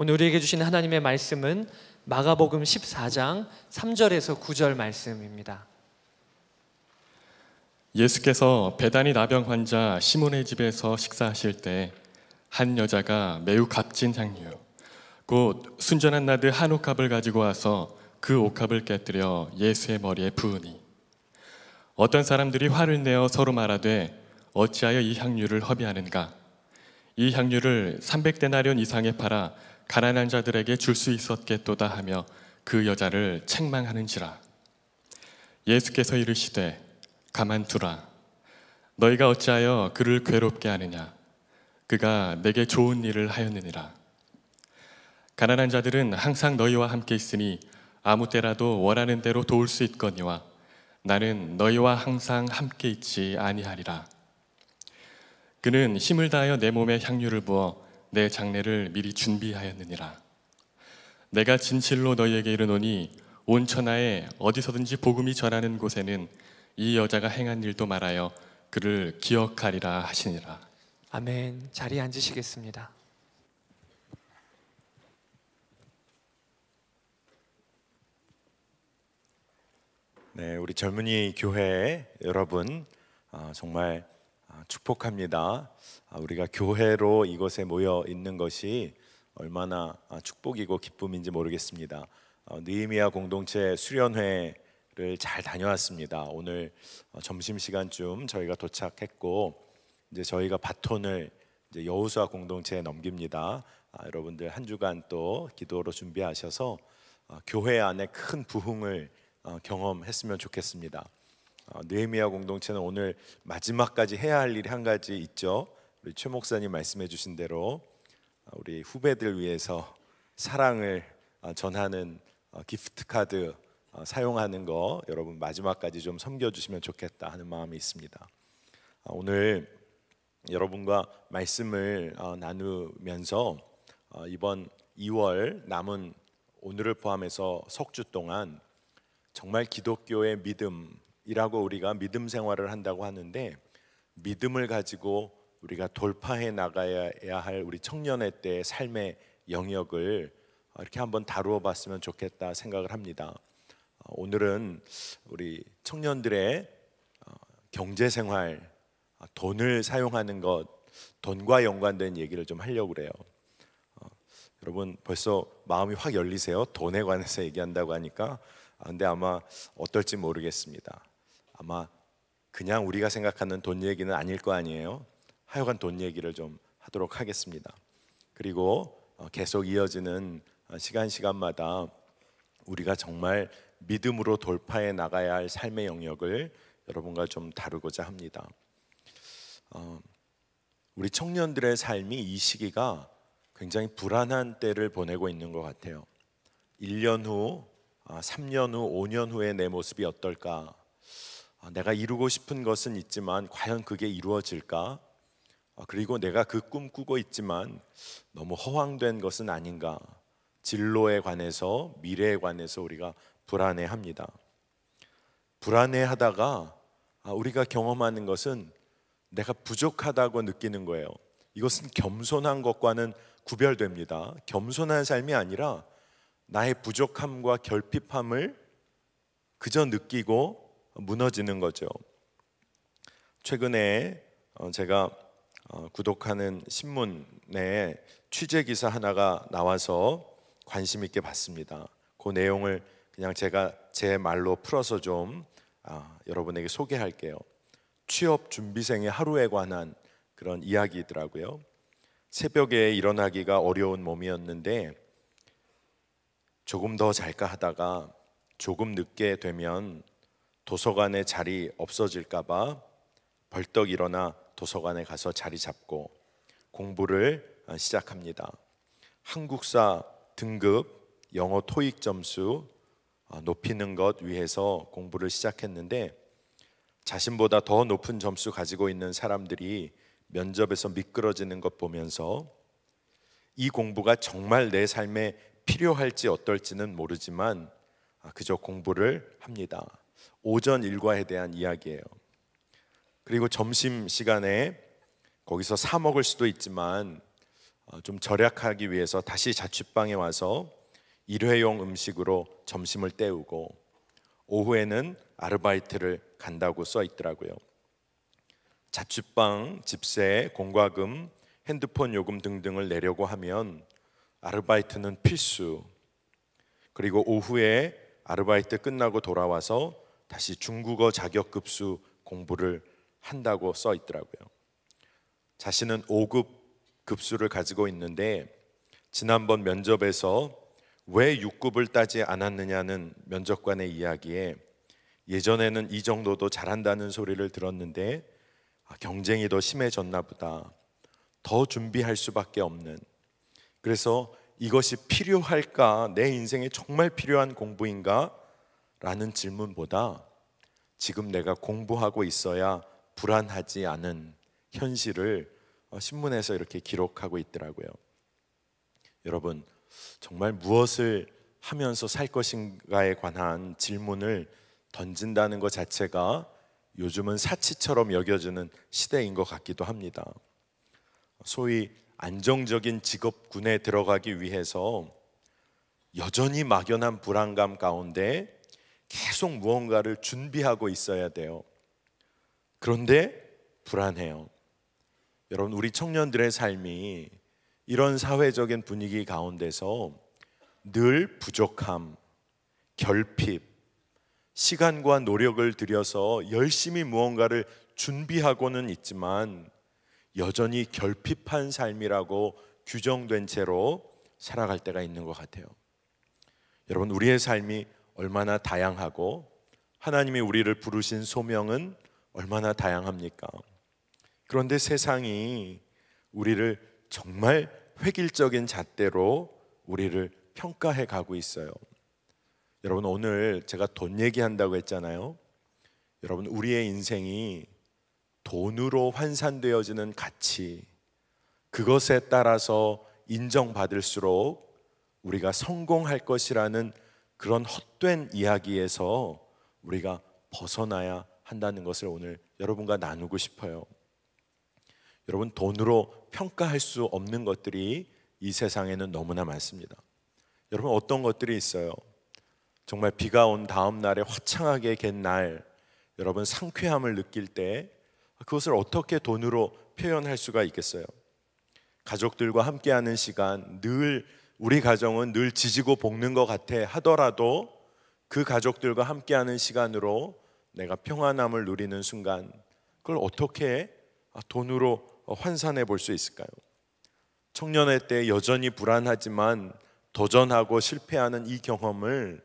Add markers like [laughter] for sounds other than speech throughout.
오늘 우리에게 주신 하나님의 말씀은 마가복음 14장 3절에서 9절 말씀입니다. 예수께서 배단이 나병 환자 시몬의 집에서 식사하실 때 한 여자가 매우 값진 향유 곧 순전한 나드 한 옥합을 가지고 와서 그 옥합을 깨뜨려 예수의 머리에 부으니 어떤 사람들이 화를 내어 서로 말하되 어찌하여 이 향유를 허비하는가 이 향유를 300데나리온 이상에 팔아 가난한 자들에게 줄 수 있었겠도다 하며 그 여자를 책망하는지라 예수께서 이르시되 가만두라 너희가 어찌하여 그를 괴롭게 하느냐 그가 내게 좋은 일을 하였느니라 가난한 자들은 항상 너희와 함께 있으니 아무 때라도 원하는 대로 도울 수 있거니와 나는 너희와 항상 함께 있지 아니하리라. 그는 힘을 다하여 내 몸에 향유를 부어 내 장례를 미리 준비하였느니라. 내가 진실로 너희에게 이르노니 온 천하에 어디서든지 복음이 전하는 곳에는 이 여자가 행한 일도 말하여 그를 기억하리라 하시니라. 아멘. 자리에 앉으시겠습니다. 네, 우리 젊은이 교회 여러분 아, 정말 아, 축복합니다. 아, 우리가 교회로 이곳에 모여 있는 것이 얼마나 아, 축복이고 기쁨인지 모르겠습니다. 어, 느이미야 공동체 수련회를 잘 다녀왔습니다. 오늘 어, 점심 시간쯤 저희가 도착했고 이제 저희가 바톤을 이제 여우수아 공동체에 넘깁니다. 아, 여러분들 한 주간 또 기도로 준비하셔서 어, 교회 안에 큰 부흥을 경험했으면 좋겠습니다. 느헤미야 공동체는 오늘 마지막까지 해야 할 일이 한 가지 있죠. 우리 최 목사님 말씀해 주신 대로 아, 우리 후배들 위해서 사랑을 아, 전하는 아, 기프트 카드 사용하는 거 여러분 마지막까지 좀 섬겨 주시면 좋겠다 하는 마음이 있습니다. 오늘 여러분과 말씀을 나누면서 이번 2월 남은 오늘을 포함해서 석주 동안 정말 기독교의 믿음이라고 우리가 믿음 생활을 한다고 하는데 믿음을 가지고 우리가 돌파해 나가야 할 우리 청년의 때 삶의 영역을 이렇게 한번 다루어 봤으면 좋겠다 생각을 합니다. 어, 오늘은 우리 청년들의 어, 경제 생활, 어, 돈을 사용하는 것, 돈과 연관된 얘기를 좀 하려고 그래요. 여러분 벌써 마음이 확 열리세요. 돈에 관해서 얘기한다고 하니까. 아, 근데 아마 어떨지 모르겠습니다. 아마 그냥 우리가 생각하는 돈 얘기는 아닐 거 아니에요. 하여간 돈 얘기를 좀 하도록 하겠습니다. 그리고 어, 계속 이어지는 어, 시간 시간마다 우리가 정말 믿음으로 돌파해 나가야 할 삶의 영역을 여러분과 좀 다루고자 합니다. 어, 우리 청년들의 삶이 이 시기가 굉장히 불안한 때를 보내고 있는 것 같아요. 1년 후, 3년 아, 후, 5년 후의 내 모습이 어떨까? 아, 내가 이루고 싶은 것은 있지만 과연 그게 이루어질까? 아, 그리고 내가 그 꿈 꾸고 있지만 너무 허황된 것은 아닌가. 진로에 관해서 미래에 관해서 우리가 불안해합니다. 불안해하다가 아, 우리가 경험하는 것은 내가 부족하다고 느끼는 거예요. 이것은 겸손한 것과는 구별됩니다. 겸손한 삶이 아니라 나의 부족함과 결핍함을 그저 느끼고 무너지는 거죠. 최근에 어, 제가 어, 구독하는 신문 내에 취재 기사 하나가 나와서 관심 있게 봤습니다. 그 내용을 그냥 제가 제 말로 풀어서 좀 아, 여러분에게 소개할게요. 취업 준비생의 하루에 관한 그런 이야기더라고요. 새벽에 일어나기가 어려운 몸이었는데 조금 더 잘까 하다가 조금 늦게 되면 도서관에 자리 없어질까봐 벌떡 일어나 도서관에 가서 자리 잡고 공부를 어, 시작합니다. 한국사 등급, 영어 토익 점수 어, 높이는 것 위해서 공부를 시작했는데 자신보다 더 높은 점수 가지고 있는 사람들이 면접에서 미끄러지는 것 보면서 이 공부가 정말 내 삶에 필요할지 어떨지는 모르지만 아, 그저 공부를 합니다. 오전 일과에 대한 이야기예요. 그리고 점심 시간에 거기서 사 먹을 수도 있지만 어, 좀 절약하기 위해서 다시 자취방에 와서 일회용 음식으로 점심을 때우고 오후에는 아르바이트를 간다고 써 있더라고요. 자취방 집세, 공과금, 핸드폰 요금 등등을 내려고 하면 아르바이트는 필수. 그리고 오후에 아르바이트 끝나고 돌아와서 다시 중국어 자격급수 공부를 한다고 써 있더라고요. 자신은 5급 급수를 가지고 있는데 지난번 면접에서 왜 6급을 따지 않았느냐는 면접관의 이야기에 예전에는 이 정도도 잘한다는 소리를 들었는데 아, 경쟁이 더 심해졌나 보다. 더 준비할 수밖에 없는. 그래서 이것이 필요할까? 내 인생에 정말 필요한 공부인가? 라는 질문보다 지금 내가 공부하고 있어야 불안하지 않은 현실을 어, 신문에서 이렇게 기록하고 있더라고요. 여러분, 정말 무엇을 하면서 살 것인가에 관한 질문을 던진다는 것 자체가 요즘은 사치처럼 여겨지는 시대인 것 같기도 합니다. 소위 안정적인 직업군에 들어가기 위해서 여전히 막연한 불안감 가운데 계속 무언가를 준비하고 있어야 돼요. 그런데 불안해요. 여러분, 우리 청년들의 삶이 이런 사회적인 분위기 가운데서 늘 부족함, 결핍, 시간과 노력을 들여서 열심히 무언가를 준비하고는 있지만 여전히 결핍한 삶이라고 규정된 채로 살아갈 때가 있는 것 같아요. 여러분, 우리의 삶이 얼마나 다양하고 하나님이 우리를 부르신 소명은 얼마나 다양합니까? 그런데 세상이 우리를 정말 획일적인 잣대로 우리를 평가해 가고 있어요. 여러분 오늘 제가 돈 얘기한다고 했잖아요. 여러분 우리의 인생이 돈으로 환산되어지는 가치 그것에 따라서 인정받을수록 우리가 성공할 것이라는 그런 헛된 이야기에서 우리가 벗어나야 한다는 것을 오늘 여러분과 나누고 싶어요. 여러분 돈으로 평가할 수 없는 것들이 이 세상에는 너무나 많습니다. 여러분 어떤 것들이 있어요? 정말 비가 온 다음 날에 화창하게 갠날 여러분 상쾌함을 느낄 때 그것을 어떻게 돈으로 표현할 수가 있겠어요? 가족들과 함께하는 시간 늘 우리 가정은 늘 지지고 볶는 것 같아 하더라도 그 가족들과 함께하는 시간으로 내가 평안함을 누리는 순간 그걸 어떻게 아, 돈으로 어, 환산해 볼 수 있을까요? 청년의 때 여전히 불안하지만 도전하고 실패하는 이 경험을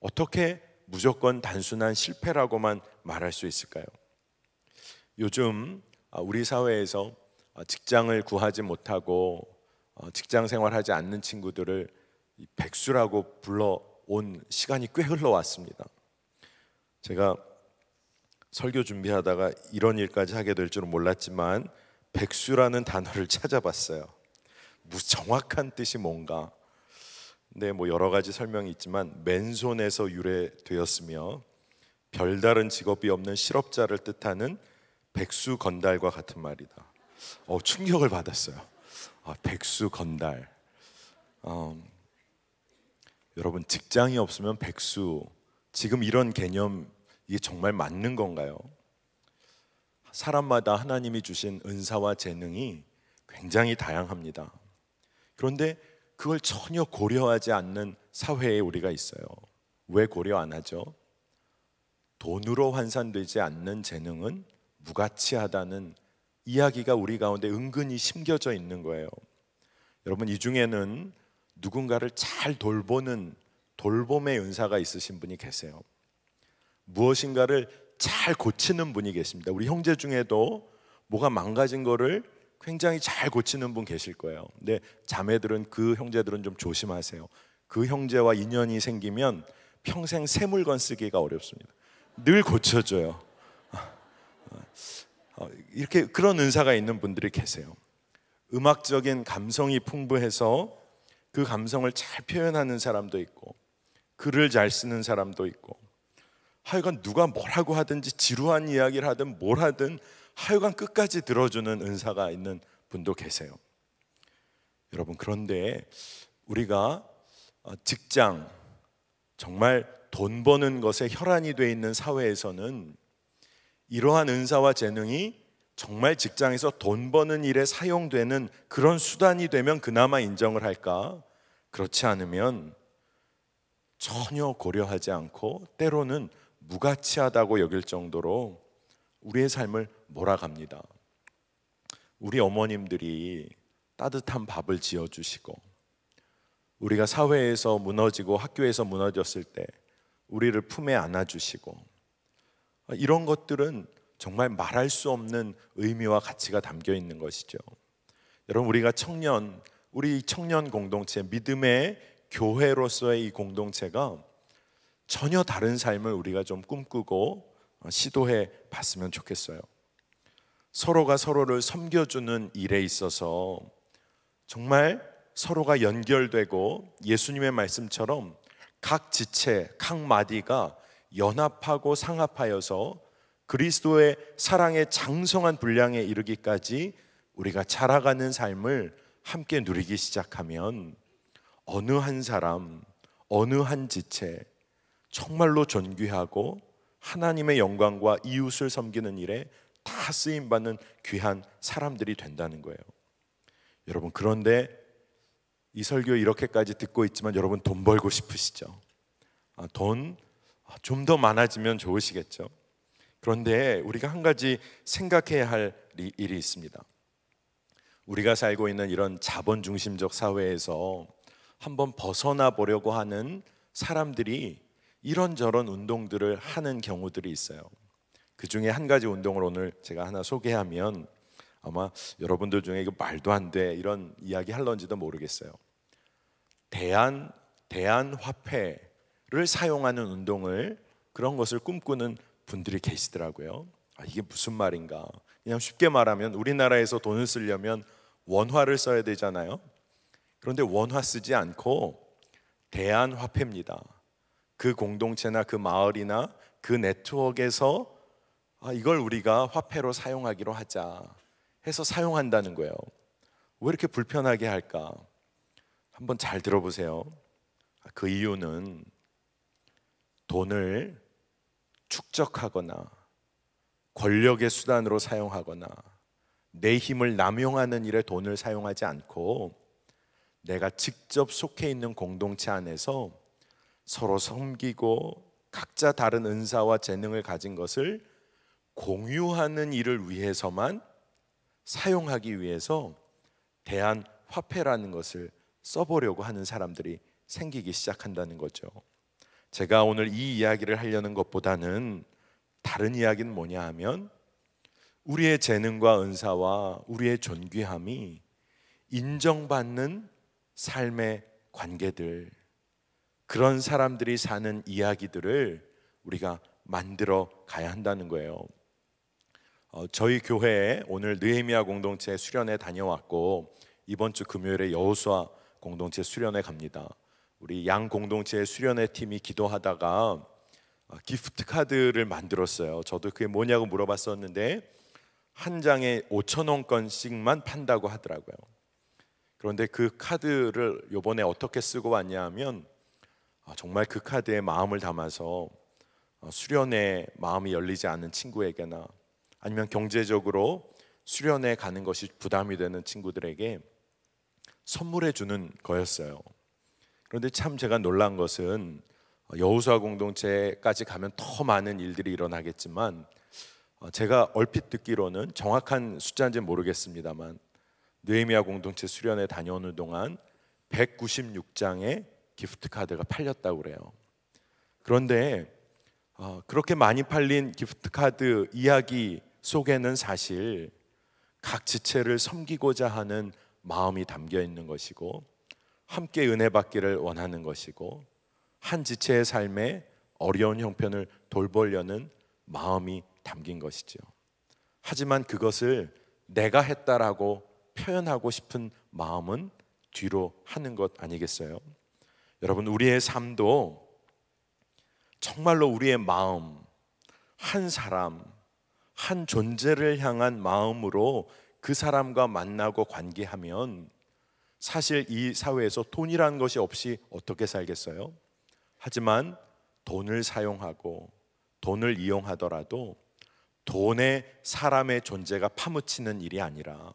어떻게 무조건 단순한 실패라고만 말할 수 있을까요? 요즘 아, 우리 사회에서 아, 직장을 구하지 못하고 어, 직장 생활하지 않는 친구들을 백수라고 불러온 시간이 꽤 흘러왔습니다. 제가 설교 준비하다가 이런 일까지 하게 될 줄은 몰랐지만 백수라는 단어를 [laughs] 찾아봤어요. 무슨 정확한 뜻이 뭔가. 근데 네, 뭐 여러 가지 설명이 있지만 맨손에서 유래되었으며 별다른 직업이 없는 실업자를 뜻하는 백수 건달과 같은 말이다. 어, 충격을 받았어요. 아, 백수 건달. 어, 여러분 직장이 없으면 백수. 지금 이런 개념 이게 정말 맞는 건가요? 사람마다 하나님이 주신 은사와 재능이 굉장히 다양합니다. 그런데 그걸 전혀 고려하지 않는 사회에 우리가 있어요. 왜 고려 안 하죠? 돈으로 환산되지 않는 재능은 무가치하다는 이야기가 우리 가운데 은근히 심겨져 있는 거예요. 여러분 이 중에는 누군가를 잘 돌보는 돌봄의 은사가 있으신 분이 계세요. 무엇인가를 잘 고치는 분이 계십니다. 우리 형제 중에도 뭐가 망가진 거를 굉장히 잘 고치는 분 계실 거예요. 근데 자매들은 그 형제들은 좀 조심하세요. 그 형제와 인연이 생기면 평생 새 물건 쓰기가 어렵습니다. 늘 고쳐줘요. 어, 이렇게 그런 은사가 있는 분들이 계세요. 음악적인 감성이 풍부해서 그 감성을 잘 표현하는 사람도 있고 글을 잘 쓰는 사람도 있고 하여간 누가 뭐라고 하든지 지루한 이야기를 하든 뭘 하든 하여간 끝까지 들어주는 은사가 있는 분도 계세요. 여러분 그런데 우리가 어, 직장 정말 돈 버는 것에 혈안이 돼 있는 사회에서는 이러한 은사와 재능이 정말 직장에서 돈 버는 일에 사용되는 그런 수단이 되면 그나마 인정을 할까? 그렇지 않으면 전혀 고려하지 않고 때로는 무가치하다고 여길 정도로 우리의 삶을 몰아갑니다. 우리 어머님들이 따뜻한 밥을 지어 주시고 우리가 사회에서 무너지고 학교에서 무너졌을 때 우리를 품에 안아 주시고 이런 것들은 정말 말할 수 없는 의미와 가치가 담겨 있는 것이죠. 여러분 우리가 청년 우리 청년 공동체 믿음의 교회로서의 이 공동체가 전혀 다른 삶을 우리가 좀 꿈꾸고 어, 시도해 봤으면 좋겠어요. 서로가 서로를 섬겨주는 일에 있어서 정말 서로가 연결되고 예수님의 말씀처럼 각 지체, 각 마디가 연합하고 상합하여서 그리스도의 사랑의 장성한 분량에 이르기까지 우리가 자라가는 삶을 함께 누리기 시작하면 어느 한 사람, 어느 한 지체, 정말로 존귀하고 하나님의 영광과 이웃을 섬기는 일에 다 쓰임 받는 귀한 사람들이 된다는 거예요. 여러분 그런데 이 설교 이렇게까지 듣고 있지만 여러분 돈 벌고 싶으시죠? 아, 돈좀 더 많아지면 좋으시겠죠? 그런데 우리가 한 가지 생각해야 할 일이 있습니다. 우리가 살고 있는 이런 자본 중심적 사회에서 한번 벗어나 보려고 하는 사람들이 이런저런 운동들을 하는 경우들이 있어요. 그 중에 한 가지 운동을 오늘 제가 하나 소개하면 아마 여러분들 중에 이거 말도 안 돼 이런 이야기 할런지도 모르겠어요. 대한 대한 화폐를 사용하는 운동을 그런 것을 꿈꾸는 분들이 계시더라고요. 아, 이게 무슨 말인가? 그냥 쉽게 말하면 우리나라에서 돈을 쓰려면 원화를 써야 되잖아요. 그런데 원화 쓰지 않고 대한 화폐입니다. 그 공동체나 그 마을이나 그 네트워크에서 아, 이걸 우리가 화폐로 사용하기로 하자 해서 사용한다는 거예요. 왜 이렇게 불편하게 할까? 한번 잘 들어보세요. 아, 그 이유는 돈을 축적하거나 권력의 수단으로 사용하거나 내 힘을 남용하는 일에 돈을 사용하지 않고 내가 직접 속해 있는 공동체 안에서 서로 섬기고 각자 다른 은사와 재능을 가진 것을 공유하는 일을 위해서만 사용하기 위해서 대한 화폐라는 것을 써보려고 하는 사람들이 생기기 시작한다는 거죠. 제가 오늘 이 이야기를 하려는 것보다는 다른 이야기는 뭐냐 하면 우리의 재능과 은사와 우리의 존귀함이 인정받는 삶의 관계들, 그런 사람들이 사는 이야기들을 우리가 만들어 가야 한다는 거예요. 어, 저희 교회에 오늘 느헤미야 공동체 수련회 다녀왔고 이번 주 금요일에 여호수아 공동체 수련회 갑니다. 우리 양 공동체 수련회 팀이 기도하다가 어, 기프트 카드를 만들었어요. 저도 그게 뭐냐고 물어봤었는데 한 장에 5천 원권씩만 판다고 하더라고요. 그런데 그 카드를 요번에 어떻게 쓰고 왔냐 면 어, 정말 그 카드에 마음을 담아서 어, 수련에 마음이 열리지 않는 친구에게나 아니면 경제적으로 수련에 가는 것이 부담이 되는 친구들에게 선물해 주는 거였어요. 그런데 참 제가 놀란 것은 어, 여우수아 공동체까지 가면 더 많은 일들이 일어나겠지만 제가 얼핏 듣기로는 정확한 숫자인지 모르겠습니다만 느헤미야 공동체 수련에 다녀오는 동안 196장의 기프트 카드가 팔렸다고 그래요. 그런데 어, 그렇게 많이 팔린 기프트 카드 이야기 속에는 사실 각 지체를 섬기고자 하는 마음이 담겨 있는 것이고 함께 은혜 받기를 원하는 것이고 한 지체의 삶에 어려운 형편을 돌보려는 마음이 담긴 것이죠. 하지만 그것을 내가 했다라고 표현하고 싶은 마음은 뒤로 하는 것 아니겠어요? 여러분 우리의 삶도 정말로 우리의 마음 한 사람 한 존재를 향한 마음으로 그 사람과 만나고 관계하면 사실 이 사회에서 돈이라는 것이 없이 어떻게 살겠어요? 하지만 돈을 사용하고 돈을 이용하더라도 돈에 사람의 존재가 파묻히는 일이 아니라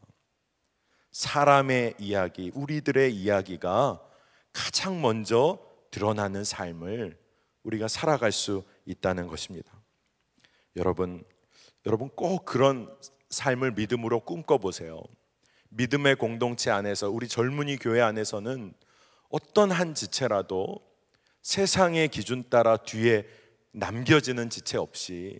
사람의 이야기, 우리들의 이야기가 가장 먼저 드러나는 삶을 우리가 살아갈 수 있다는 것입니다. 여러분, 여러분 꼭 그런 삶을 믿음으로 꿈꿔보세요. 믿음의 공동체 안에서 우리 젊은이 교회 안에서는 어떤 한 지체라도 세상의 기준 따라 뒤에 남겨지는 지체 없이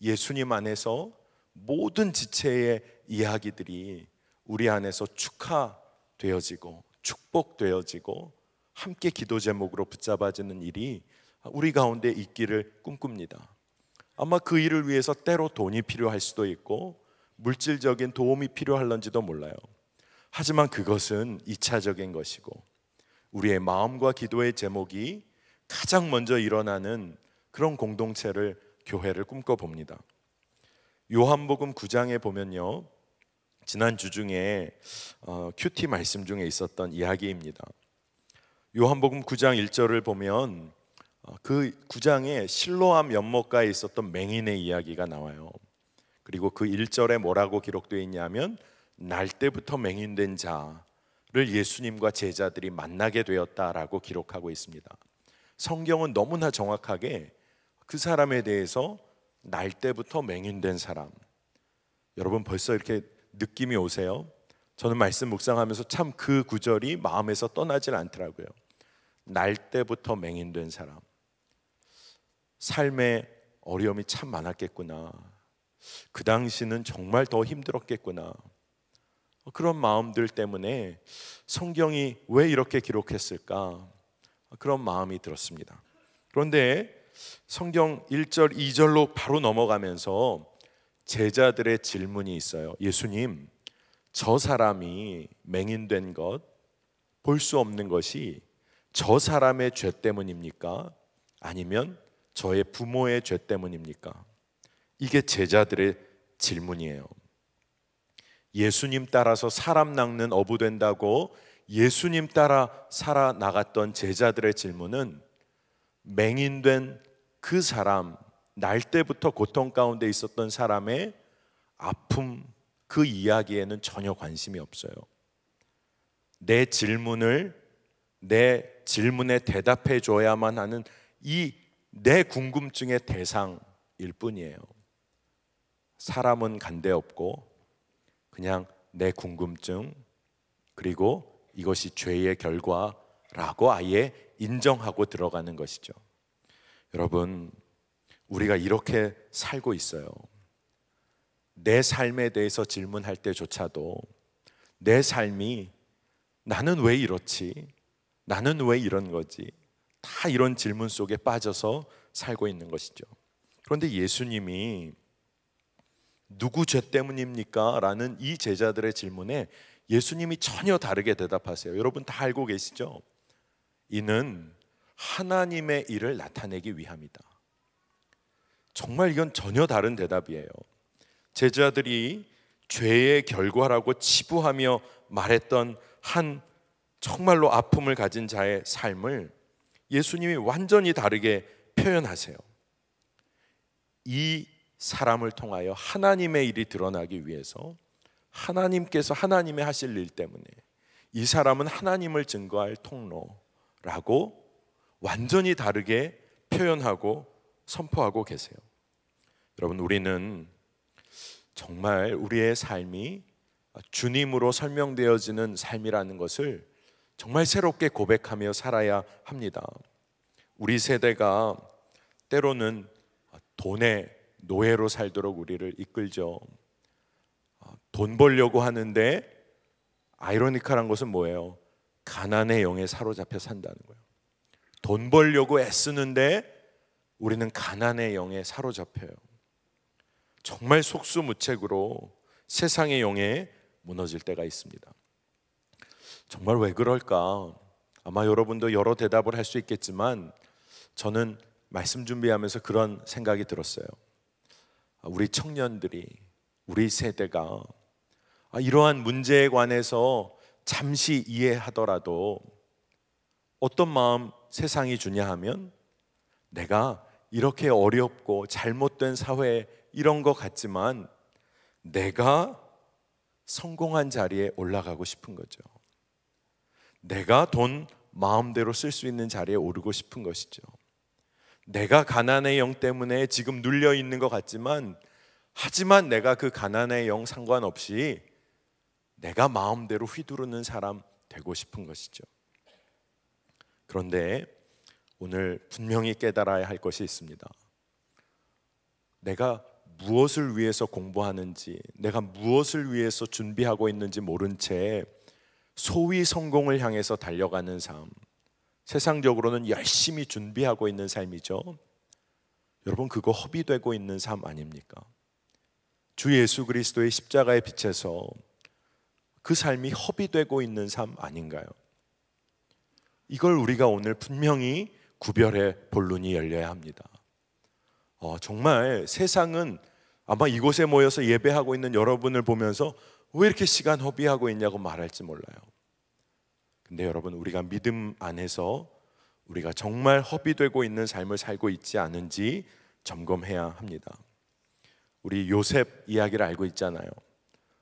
예수님 안에서 모든 지체의 이야기들이 우리 안에서 축하되어지고 축복되어지고 함께 기도 제목으로 붙잡아지는 일이 우리 가운데 있기를 꿈꿉니다. 아마 그 일을 위해서 때로 돈이 필요할 수도 있고 물질적인 도움이 필요할런지도 몰라요. 하지만 그것은 2차적인 것이고 우리의 마음과 기도의 제목이 가장 먼저 일어나는 그런 공동체를 교회를 꿈꿔봅니다. 요한복음 9장에 보면요. 지난 주 중에 어, 큐티 말씀 중에 있었던 이야기입니다. 요한복음 9장 1절을 보면 어, 그 9장에 실로암 연못가에 있었던 맹인의 이야기가 나와요. 그리고 그 1절에 뭐라고 기록되어 있냐면 날 때부터 맹인된 자를 예수님과 제자들이 만나게 되었다라고 기록하고 있습니다. 성경은 너무나 정확하게 그 사람에 대해서 날 때부터 맹인된 사람. 여러분 벌써 이렇게 느낌이 오세요? 저는 말씀 묵상하면서 참 그 구절이 마음에서 떠나질 않더라고요. 날 때부터 맹인된 사람. 삶의 어려움이 참 많았겠구나. 그 당시는 정말 더 힘들었겠구나. 그런 마음들 때문에 성경이 왜 이렇게 기록했을까? 그런 마음이 들었습니다. 그런데 성경 1절, 2절로 바로 넘어가면서 제자들의 질문이 있어요. 예수님, 저 사람이 맹인된 것, 볼 수 없는 것이 저 사람의 죄 때문입니까? 아니면 저의 부모의 죄 때문입니까? 이게 제자들의 질문이에요. 예수님 따라서 사람 낚는 어부 된다고 예수님 따라 살아 나갔던 제자들의 질문은 맹인된 그 사람, 날 때부터 고통 가운데 있었던 사람의 아픔 그 이야기에는 전혀 관심이 없어요. 내 질문을 내 질문에 대답해 줘야만 하는 이 내 궁금증의 대상일 뿐이에요. 사람은 간데 없고 그냥 내 궁금증 그리고 이것이 죄의 결과라고 아예 인정하고 들어가는 것이죠. 여러분, 우리가 이렇게 살고 있어요. 내 삶에 대해서 질문할 때조차도 내 삶이 나는 왜 이렇지? 나는 왜 이런 거지? 다 이런 질문 속에 빠져서 살고 있는 것이죠. 그런데 예수님이 누구 죄 때문입니까? 라는 이 제자들의 질문에 예수님이 전혀 다르게 대답하세요. 여러분 다 알고 계시죠? 이는 하나님의 일을 나타내기 위함이다. 정말 이건 전혀 다른 대답이에요. 제자들이 죄의 결과라고 치부하며 말했던 한 정말로 아픔을 가진 자의 삶을 예수님이 완전히 다르게 표현하세요. 이 사람을 통하여 하나님의 일이 드러나기 위해서 하나님께서 하나님의 하실 일 때문에 이 사람은 하나님을 증거할 통로라고 완전히 다르게 표현하고 선포하고 계세요. 여러분, 우리는 정말 우리의 삶이 주님으로 설명되어지는 삶이라는 것을 정말 새롭게 고백하며 살아야 합니다. 우리 세대가 때로는 돈의 노예로 살도록 우리를 이끌죠. 아, 돈 벌려고 하는데 아이러니컬한 것은 뭐예요? 가난의 영에 사로잡혀 산다는 거예요. 돈 벌려고 애쓰는데 우리는 가난의 영에 사로잡혀요. 정말 속수무책으로 세상의 영에 무너질 때가 있습니다. 정말 왜 그럴까? 아마 여러분도 여러 대답을 할 수 있겠지만 저는 말씀 준비하면서 그런 생각이 들었어요. 아, 우리 청년들이 우리 세대가 아, 이러한 문제에 관해서 잠시 이해하더라도 어떤 마음 세상이 주냐 하면 내가 이렇게 어렵고 잘못된 사회 이런 것 같지만 내가 성공한 자리에 올라가고 싶은 거죠. 내가 돈 마음대로 쓸 수 있는 자리에 오르고 싶은 것이죠. 내가 가난의 영 때문에 지금 눌려 있는 것 같지만 하지만 내가 그 가난의 영 상관없이 내가 마음대로 휘두르는 사람 되고 싶은 것이죠. 그런데 오늘 분명히 깨달아야 할 것이 있습니다. 내가 무엇을 위해서 공부하는지, 내가 무엇을 위해서 준비하고 있는지 모른 채 소위 성공을 향해서 달려가는 삶, 세상적으로는 열심히 준비하고 있는 삶이죠. 여러분 그거 허비되고 있는 삶 아닙니까? 주 예수 그리스도의 십자가의 빛에서 그 삶이 허비되고 있는 삶 아닌가요? 이걸 우리가 오늘 분명히 구별의 본론이 열려야 합니다. 어, 정말 세상은 아마 이곳에 모여서 예배하고 있는 여러분을 보면서 왜 이렇게 시간 허비하고 있냐고 말할지 몰라요. 근데 여러분 우리가 믿음 안에서 우리가 정말 허비되고 있는 삶을 살고 있지 않은지 점검해야 합니다. 우리 요셉 이야기를 알고 있잖아요.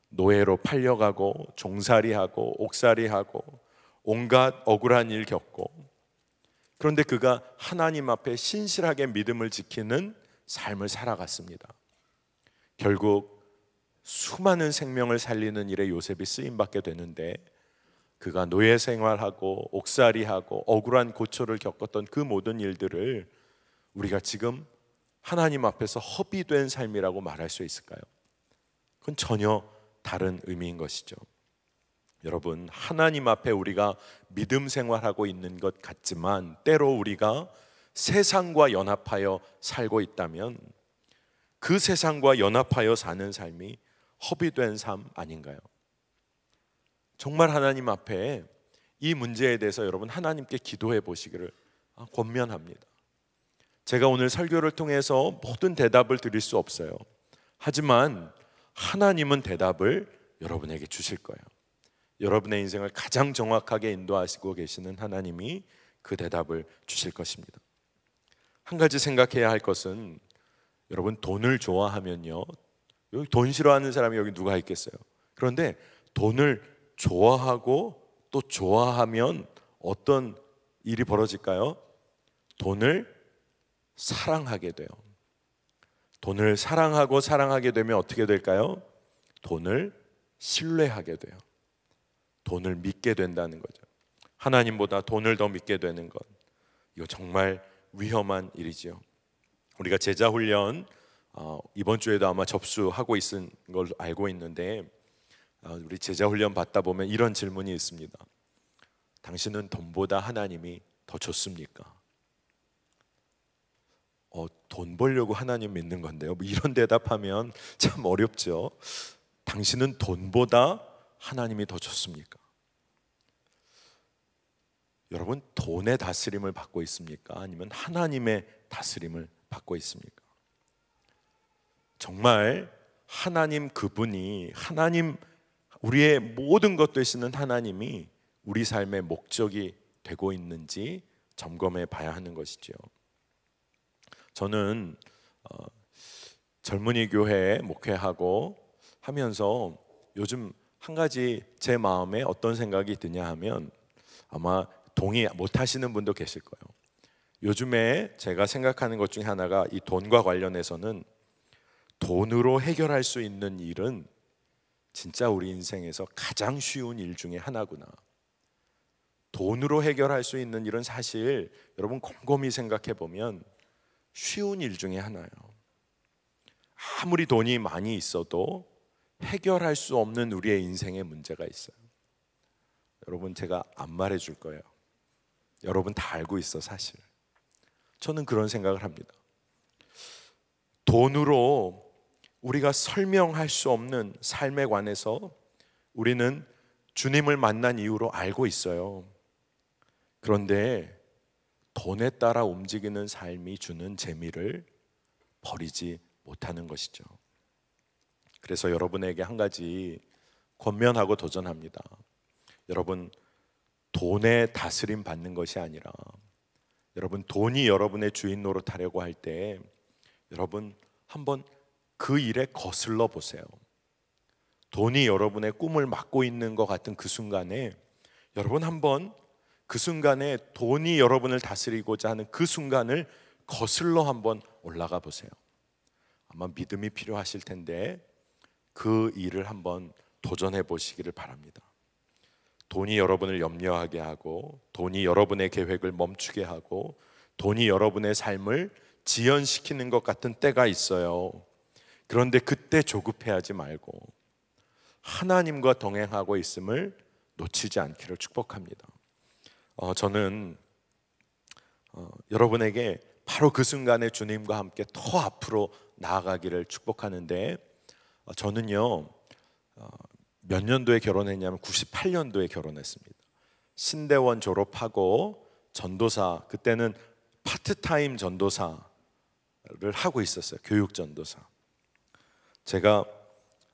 노예로 팔려가고 종살이하고 옥살이하고 온갖 억울한 일 겪고 그런데 그가 하나님 앞에 신실하게 믿음을 지키는 삶을 살아갔습니다. 결국 수많은 생명을 살리는 일에 요셉이 쓰임 받게 되는데 그가 노예 생활하고 옥살이하고 억울한 고초를 겪었던 그 모든 일들을 우리가 지금 하나님 앞에서 허비된 삶이라고 말할 수 있을까요? 그건 전혀 다른 의미인 것이죠. 여러분, 하나님 앞에 우리가 믿음 생활하고 있는 것 같지만 때로 우리가 세상과 연합하여 살고 있다면 그 세상과 연합하여 사는 삶이 허비된 삶 아닌가요? 정말 하나님 앞에 이 문제에 대해서 여러분 하나님께 기도해 보시기를 아, 권면합니다. 제가 오늘 설교를 통해서 모든 대답을 드릴 수 없어요. 하지만 하나님은 대답을 여러분에게 주실 거예요. 여러분의 인생을 가장 정확하게 인도하시고 계시는 하나님이 그 대답을 주실 것입니다. 한 가지 생각해야 할 것은 여러분 돈을 좋아하면요. 여기 돈 싫어하는 사람이 여기 누가 있겠어요? 그런데 돈을 좋아하고 또 좋아하면 어떤 일이 벌어질까요? 돈을 사랑하게 돼요. 돈을 사랑하고 사랑하게 되면 어떻게 될까요? 돈을 신뢰하게 돼요. 돈을 믿게 된다는 거죠. 하나님보다 돈을 더 믿게 되는 것. 이거 정말 위험한 일이지 우리가 제자 훈련 어, 이번 주에도 아마 접수하고 있는 걸 알고 있는데 어, 우리 제자 훈련 받다 보면 이런 질문이 있습니다. 당신은 돈보다 하나님이 더 좋습니까? 어, 돈 벌려고 하나님 믿는 건데요. 뭐 이런 대답하면 참 어렵죠. 당신은 돈보다 하나님이 더 좋습니까? 여러분 돈의 다스림을 받고 있습니까? 아니면 하나님의 다스림을 받고 있습니까? 정말 하나님 그분이 하나님 우리의 모든 것 되시는 하나님이 우리 삶의 목적이 되고 있는지 점검해 봐야 하는 것이죠. 저는 어, 젊은이 교회 목회하고 하면서 요즘 한 가지 제 마음에 어떤 생각이 드냐 하면 아마 동의 못 하시는 분도 계실 거예요. 요즘에 제가 생각하는 것 중에 하나가 이 돈과 관련해서는 돈으로 해결할 수 있는 일은 진짜 우리 인생에서 가장 쉬운 일 중에 하나구나. 돈으로 해결할 수 있는 일은 사실 여러분 곰곰이 생각해 보면 쉬운 일 중에 하나예요. 아무리 돈이 많이 있어도 해결할 수 없는 우리의 인생에 문제가 있어요. 여러분 제가 안 말해 줄 거예요. 여러분 다 알고 있어 사실. 저는 그런 생각을 합니다. 돈으로 우리가 설명할 수 없는 삶에 관해서 우리는 주님을 만난 이후로 알고 있어요. 그런데 돈에 따라 움직이는 삶이 주는 재미를 버리지 못하는 것이죠. 그래서 여러분에게 한 가지 권면하고 도전합니다. 여러분, 돈에 다스림 받는 것이 아니라 여러분 돈이 여러분의 주인 노릇하려고 할 때 여러분 한번 그 일에 거슬러 보세요. 돈이 여러분의 꿈을 막고 있는 것 같은 그 순간에 여러분 한번 그 순간에 돈이 여러분을 다스리고자 하는 그 순간을 거슬러 한번 올라가 보세요. 아마 믿음이 필요하실 텐데 그 일을 한번 도전해 보시기를 바랍니다. 돈이 여러분을 염려하게 하고 돈이 여러분의 계획을 멈추게 하고 돈이 여러분의 삶을 지연시키는 것 같은 때가 있어요. 그런데 그때 조급해하지 말고 하나님과 동행하고 있음을 놓치지 않기를 축복합니다. 어, 저는 어, 여러분에게 바로 그 순간에 주님과 함께 더 앞으로 나아가기를 축복하는데 어, 저는요 어, 몇 년도에 결혼했냐면 98년도에 결혼했습니다. 신대원 졸업하고 전도사 그때는 파트타임 전도사를 하고 있었어요. 교육 전도사. 제가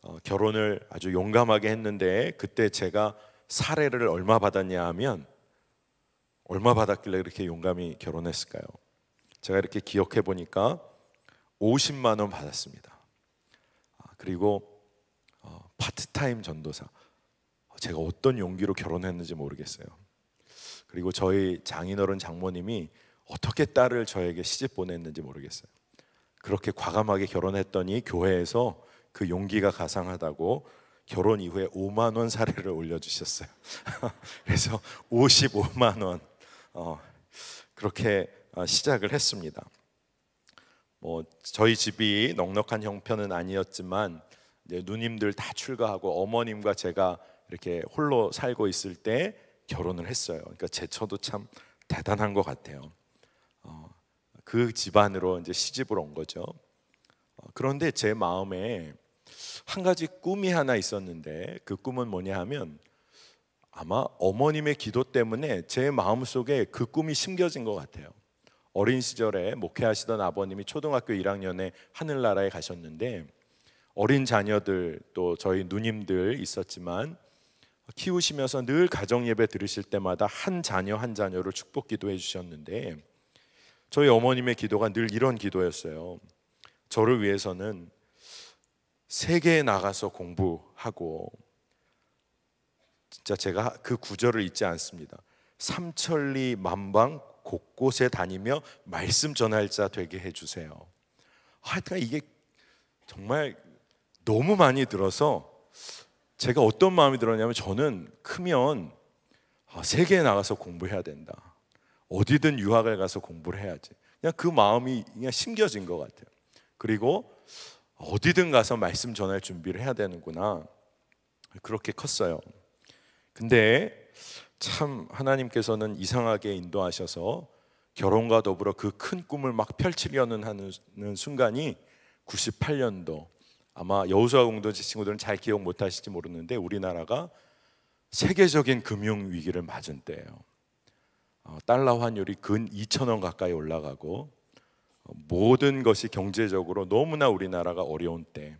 어, 결혼을 아주 용감하게 했는데 그때 제가 사례를 얼마 받았냐 하면 얼마 받았길래 이렇게 용감히 결혼했을까요? 제가 이렇게 기억해 보니까 50만 원 받았습니다. 아, 그리고 어, 파트타임 전도사. 어, 제가 어떤 용기로 결혼했는지 모르겠어요. 그리고 저희 장인어른 장모님이 어떻게 딸을 저에게 시집 보냈는지 모르겠어요. 그렇게 과감하게 결혼했더니 교회에서 그 용기가 가상하다고 결혼 이후에 5만 원 사례를 올려주셨어요. [laughs] 그래서 55만 원 어, 그렇게 어, 시작을 했습니다. 뭐 저희 집이 넉넉한 형편은 아니었지만 누님들 다 출가하고 어머님과 제가 이렇게 홀로 살고 있을 때 결혼을 했어요. 그러니까 제 처도 참 대단한 것 같아요. 그 집안으로 이제 시집을 온 거죠. 어, 그런데 제 마음에 한 가지 꿈이 하나 있었는데 그 꿈은 뭐냐 하면 아마 어머님의 기도 때문에 제 마음속에 그 꿈이 심겨진 것 같아요. 어린 시절에 목회하시던 아버님이 초등학교 1학년에 하늘나라에 가셨는데 어린 자녀들 또 저희 누님들 있었지만 키우시면서 늘 가정 예배 들으실 때마다 한 자녀 한 자녀를 축복 기도해 주셨는데 저희 어머님의 기도가 늘 이런 기도였어요. 저를 위해서는 세계에 나가서 공부하고 진짜 제가 그 구절을 잊지 않습니다. 삼천리 만방 곳곳에 다니며 말씀 전할 자 되게 해 주세요. 하여튼 아, 그러니까 이게 정말 너무 많이 들어서 제가 어떤 마음이 들었냐면 저는 크면 아, 세계에 나가서 공부해야 된다. 어디든 유학을 가서 공부를 해야지. 그냥 그 마음이 그냥 심겨진 것 같아요. 그리고 어디든 가서 말씀 전할 준비를 해야 되는구나. 그렇게 컸어요. 근데 참 하나님께서는 이상하게 인도하셔서 결혼과 더불어 그 큰 꿈을 막 펼치려는 하는 순간이 98년도 아마 여우수와 공동체 친구들은 잘 기억 못하실지 모르는데 우리나라가 세계적인 금융 위기를 맞은 때예요. 어, 달러 환율이 근 2천 원 가까이 올라가고 어, 모든 것이 경제적으로 너무나 우리나라가 어려운 때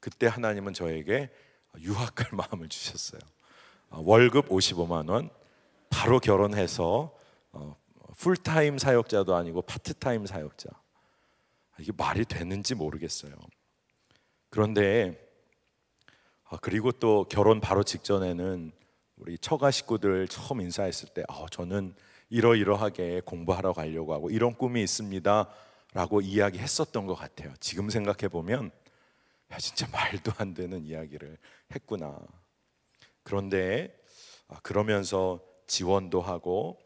그때 하나님은 저에게 유학 갈 [laughs] 마음을 주셨어요. 어, 월급 55만 원 바로 결혼해서 풀타임 사역자도 아니고 파트타임 사역자. 이게 말이 되는지 모르겠어요. 그런데 아, 그리고 또 결혼 바로 직전에는 우리 처가 식구들 처음 인사했을 때 아, 저는 이러이러하게 공부하러 가려고 하고 이런 꿈이 있습니다. 라고 이야기했었던 것 같아요. 지금 생각해 보면 야, 진짜 말도 안 되는 이야기를 했구나. 그런데 아, 그러면서 지원도 하고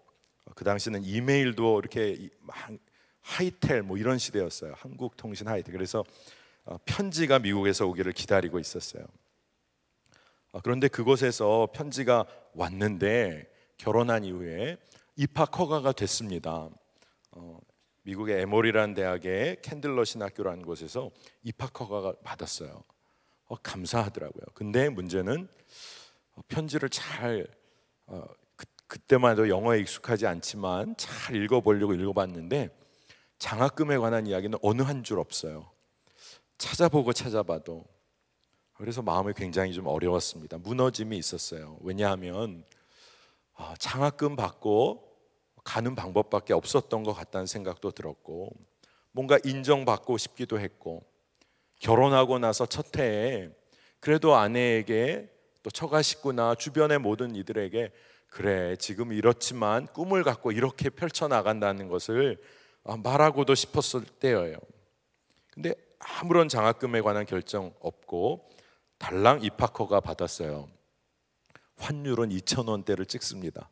어, 그 당시는 이메일도 이렇게 하이텔 뭐 이런 시대였어요. 한국통신 하이텔. 그래서 어, 편지가 미국에서 오기를 기다리고 있었어요. 어, 그런데 그곳에서 편지가 왔는데 결혼한 이후에 입학 허가가 됐습니다. 어, 미국의 에모리라는 대학의 캔들러신 학교라는 곳에서 입학 허가가 받았어요. 어, 감사하더라고요. 근데 문제는 어, 편지를 잘 어, 그, 때만 해도 영어에 익숙하지 않지만 잘 읽어보려고 읽어봤는데 장학금에 관한 이야기는 어느 한 줄 없어요. 찾아보고 찾아봐도 그래서 마음이 굉장히 좀 어려웠습니다. 무너짐이 있었어요. 왜냐하면 아, 장학금 받고 가는 방법밖에 없었던 것 같다는 생각도 들었고 뭔가 인정받고 싶기도 했고 결혼하고 나서 첫 해에 그래도 아내에게 또 처가 식구나 주변의 모든 이들에게 그래 지금 이렇지만 꿈을 갖고 이렇게 펼쳐 나간다는 것을 아, 말하고도 싶었을 때예요. 근데 아무런 장학금에 관한 결정 없고 달랑 입학허가 받았어요. 환율은 2천 원대를 찍습니다.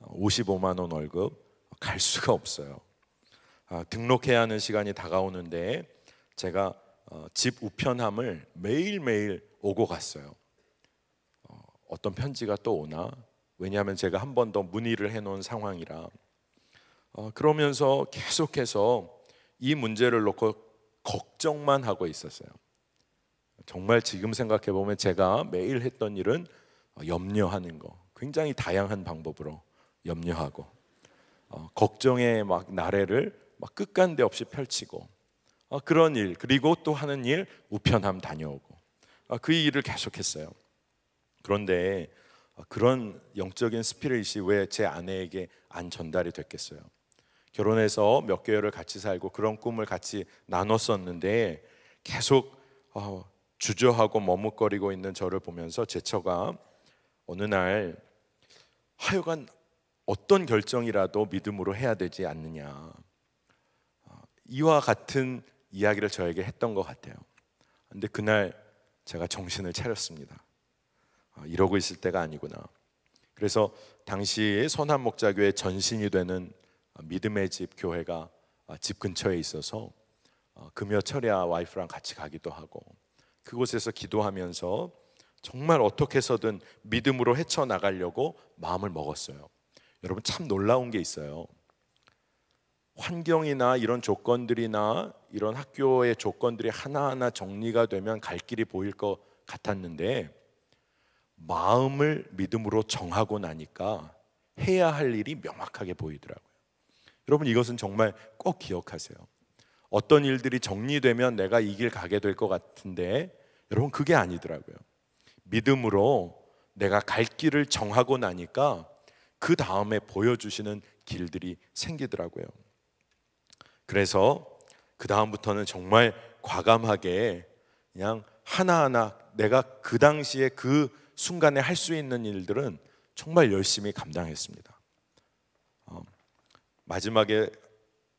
55만 원 월급 갈 수가 없어요. 아, 등록해야 하는 시간이 다가오는데 제가 어, 집 우편함을 매일매일 오고 갔어요. 어, 어떤 편지가 또 오나? 왜냐하면 제가 한 번 더 문의를 해놓은 상황이라. 어, 그러면서 계속해서 이 문제를 놓고 걱정만 하고 있었어요. 정말 지금 생각해 보면 제가 매일 했던 일은 염려하는 거, 굉장히 다양한 방법으로 염려하고 어, 걱정의 막 나래를 막 끝간데 없이 펼치고 어, 그런 일 그리고 또 하는 일 우편함 다녀오고 어, 그 일을 계속했어요. 그런데 어, 그런 영적인 스피릿이 왜 제 아내에게 안 전달이 됐겠어요? 결혼해서 몇 개월을 같이 살고 그런 꿈을 같이 나눴었는데 계속 어, 주저하고 머뭇거리고 있는 저를 보면서 제 처가 어느 날 하여간 어떤 결정이라도 믿음으로 해야 되지 않느냐. 어, 이와 같은 이야기를 저에게 했던 것 같아요. 근데 그날 제가 정신을 차렸습니다. 어, 이러고 있을 때가 아니구나. 그래서 당시 선한 목자교회 전신이 되는 어, 믿음의 집 교회가 집 근처에 있어서 금요 철야 와이프랑 같이 가기도 하고 그곳에서 기도하면서 정말 어떻게 해서든 믿음으로 헤쳐 나가려고 마음을 먹었어요. 여러분 참 놀라운 게 있어요. 환경이나 이런 조건들이나 이런 학교의 조건들이 하나하나 정리가 되면 갈 길이 보일 것 같았는데 마음을 믿음으로 정하고 나니까 해야 할 일이 명확하게 보이더라고요. 여러분 이것은 정말 꼭 기억하세요. 어떤 일들이 정리되면 내가 이 길 가게 될 것 같은데 여러분 그게 아니더라고요. 믿음으로 내가 갈 길을 정하고 나니까 그 다음에 보여주시는 길들이 생기더라고요. 그래서 그 다음부터는 정말 과감하게 그냥 하나하나 내가 그 당시에 그 순간에 할 수 있는 일들은 정말 열심히 감당했습니다. 어, 마지막에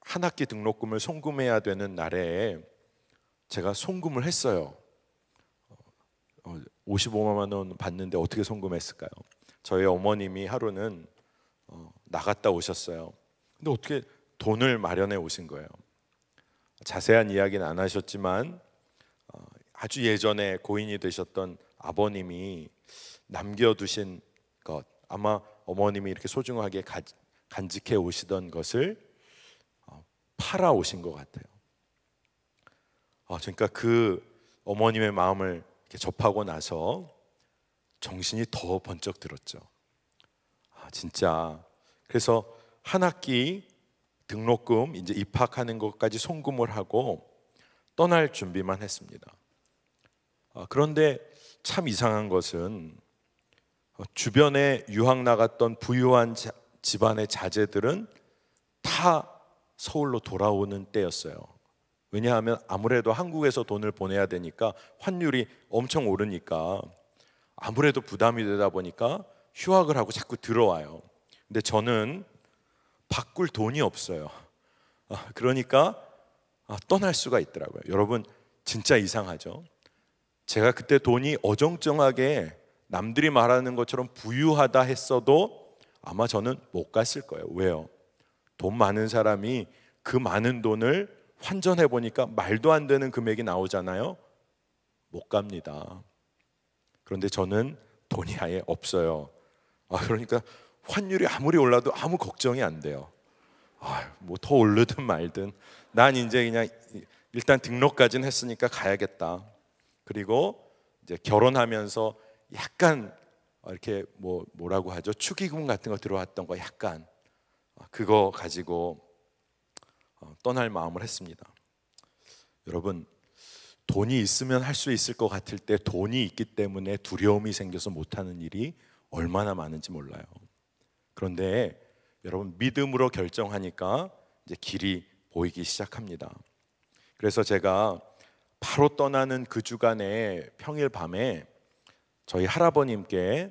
한 학기 등록금을 송금해야 되는 날에 제가 송금을 했어요. 55만 어, 어, 원 받는데 어떻게 송금했을까요? 저희 어머님이 하루는 어, 나갔다 오셨어요. 근데 어떻게 돈을 마련해 오신 거예요? 자세한 이야기는 안 하셨지만 어, 아주 예전에 고인이 되셨던 아버님이 남겨두신 것 아마 어머님이 이렇게 소중하게 가, 간직해 오시던 것을 어, 팔아 오신 것 같아요. 어, 그러니까 그 어머님의 마음을 접하고 나서 정신이 더 번쩍 들었죠. 아, 진짜. 그래서 한 학기 등록금 이제 입학하는 것까지 송금을 하고 떠날 준비만 했습니다. 아, 그런데 참 이상한 것은 어, 주변에 유학 나갔던 부유한 자, 집안의 자제들은 다 서울로 돌아오는 때였어요. 왜냐하면 아무래도 한국에서 돈을 보내야 되니까 환율이 엄청 오르니까 아무래도 부담이 되다 보니까 휴학을 하고 자꾸 들어와요. 근데 저는 바꿀 돈이 없어요. 아, 그러니까 아, 떠날 수가 있더라고요. 여러분 진짜 이상하죠? 제가 그때 돈이 어정쩡하게 남들이 말하는 것처럼 부유하다 했어도 아마 저는 못 갔을 거예요. 왜요? 돈 많은 사람이 그 많은 돈을 환전해 보니까 말도 안 되는 금액이 나오잖아요. 못 갑니다. 그런데 저는 돈이 아예 없어요. 아, 그러니까 환율이 아무리 올라도 아무 걱정이 안 돼요. 아, 뭐더 오르든 말든 난 이제 그냥 일단 등록까지는 했으니까 가야겠다. 그리고 이제 결혼하면서 약간 이렇게 뭐 뭐라고 하죠? 축의금 같은 거 들어왔던 거 약간 아, 그거 가지고 어, 떠날 마음을 했습니다. 여러분 돈이 있으면 할 수 있을 것 같을 때 돈이 있기 때문에 두려움이 생겨서 못하는 일이 얼마나 많은지 몰라요. 그런데 여러분 믿음으로 결정하니까 이제 길이 보이기 시작합니다. 그래서 제가 바로 떠나는 그 주간에 평일 밤에 저희 할아버님께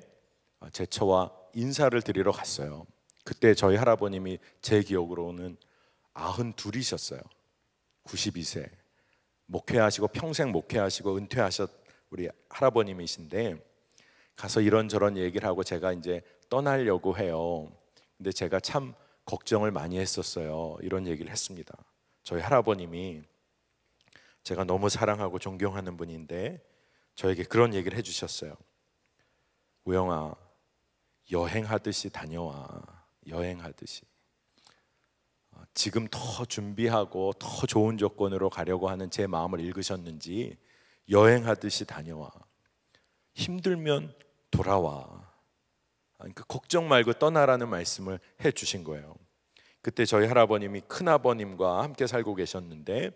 제 처와 인사를 드리러 갔어요. 그때 저희 할아버님이 제 기억으로는 아흔 둘이셨어요. 92세. 목회하시고 평생 목회하시고 은퇴하셨 우리 할아버님이신데 가서 이런저런 얘기를 하고 제가 이제 떠나려고 해요. 근데 제가 참 걱정을 많이 했었어요. 이런 얘기를 했습니다. 저희 할아버님이 제가 너무 사랑하고 존경하는 분인데 저에게 그런 얘기를 해주셨어요. 우영아, 여행하듯이 다녀와. 여행하듯이. 지금 더 준비하고 더 좋은 조건으로 가려고 하는 제 마음을 읽으셨는지 여행하듯이 다녀와. 힘들면 돌아와. 그러니까 걱정 말고 떠나라는 말씀을 해 주신 거예요. 그때 저희 할아버님이 큰아버님과 함께 살고 계셨는데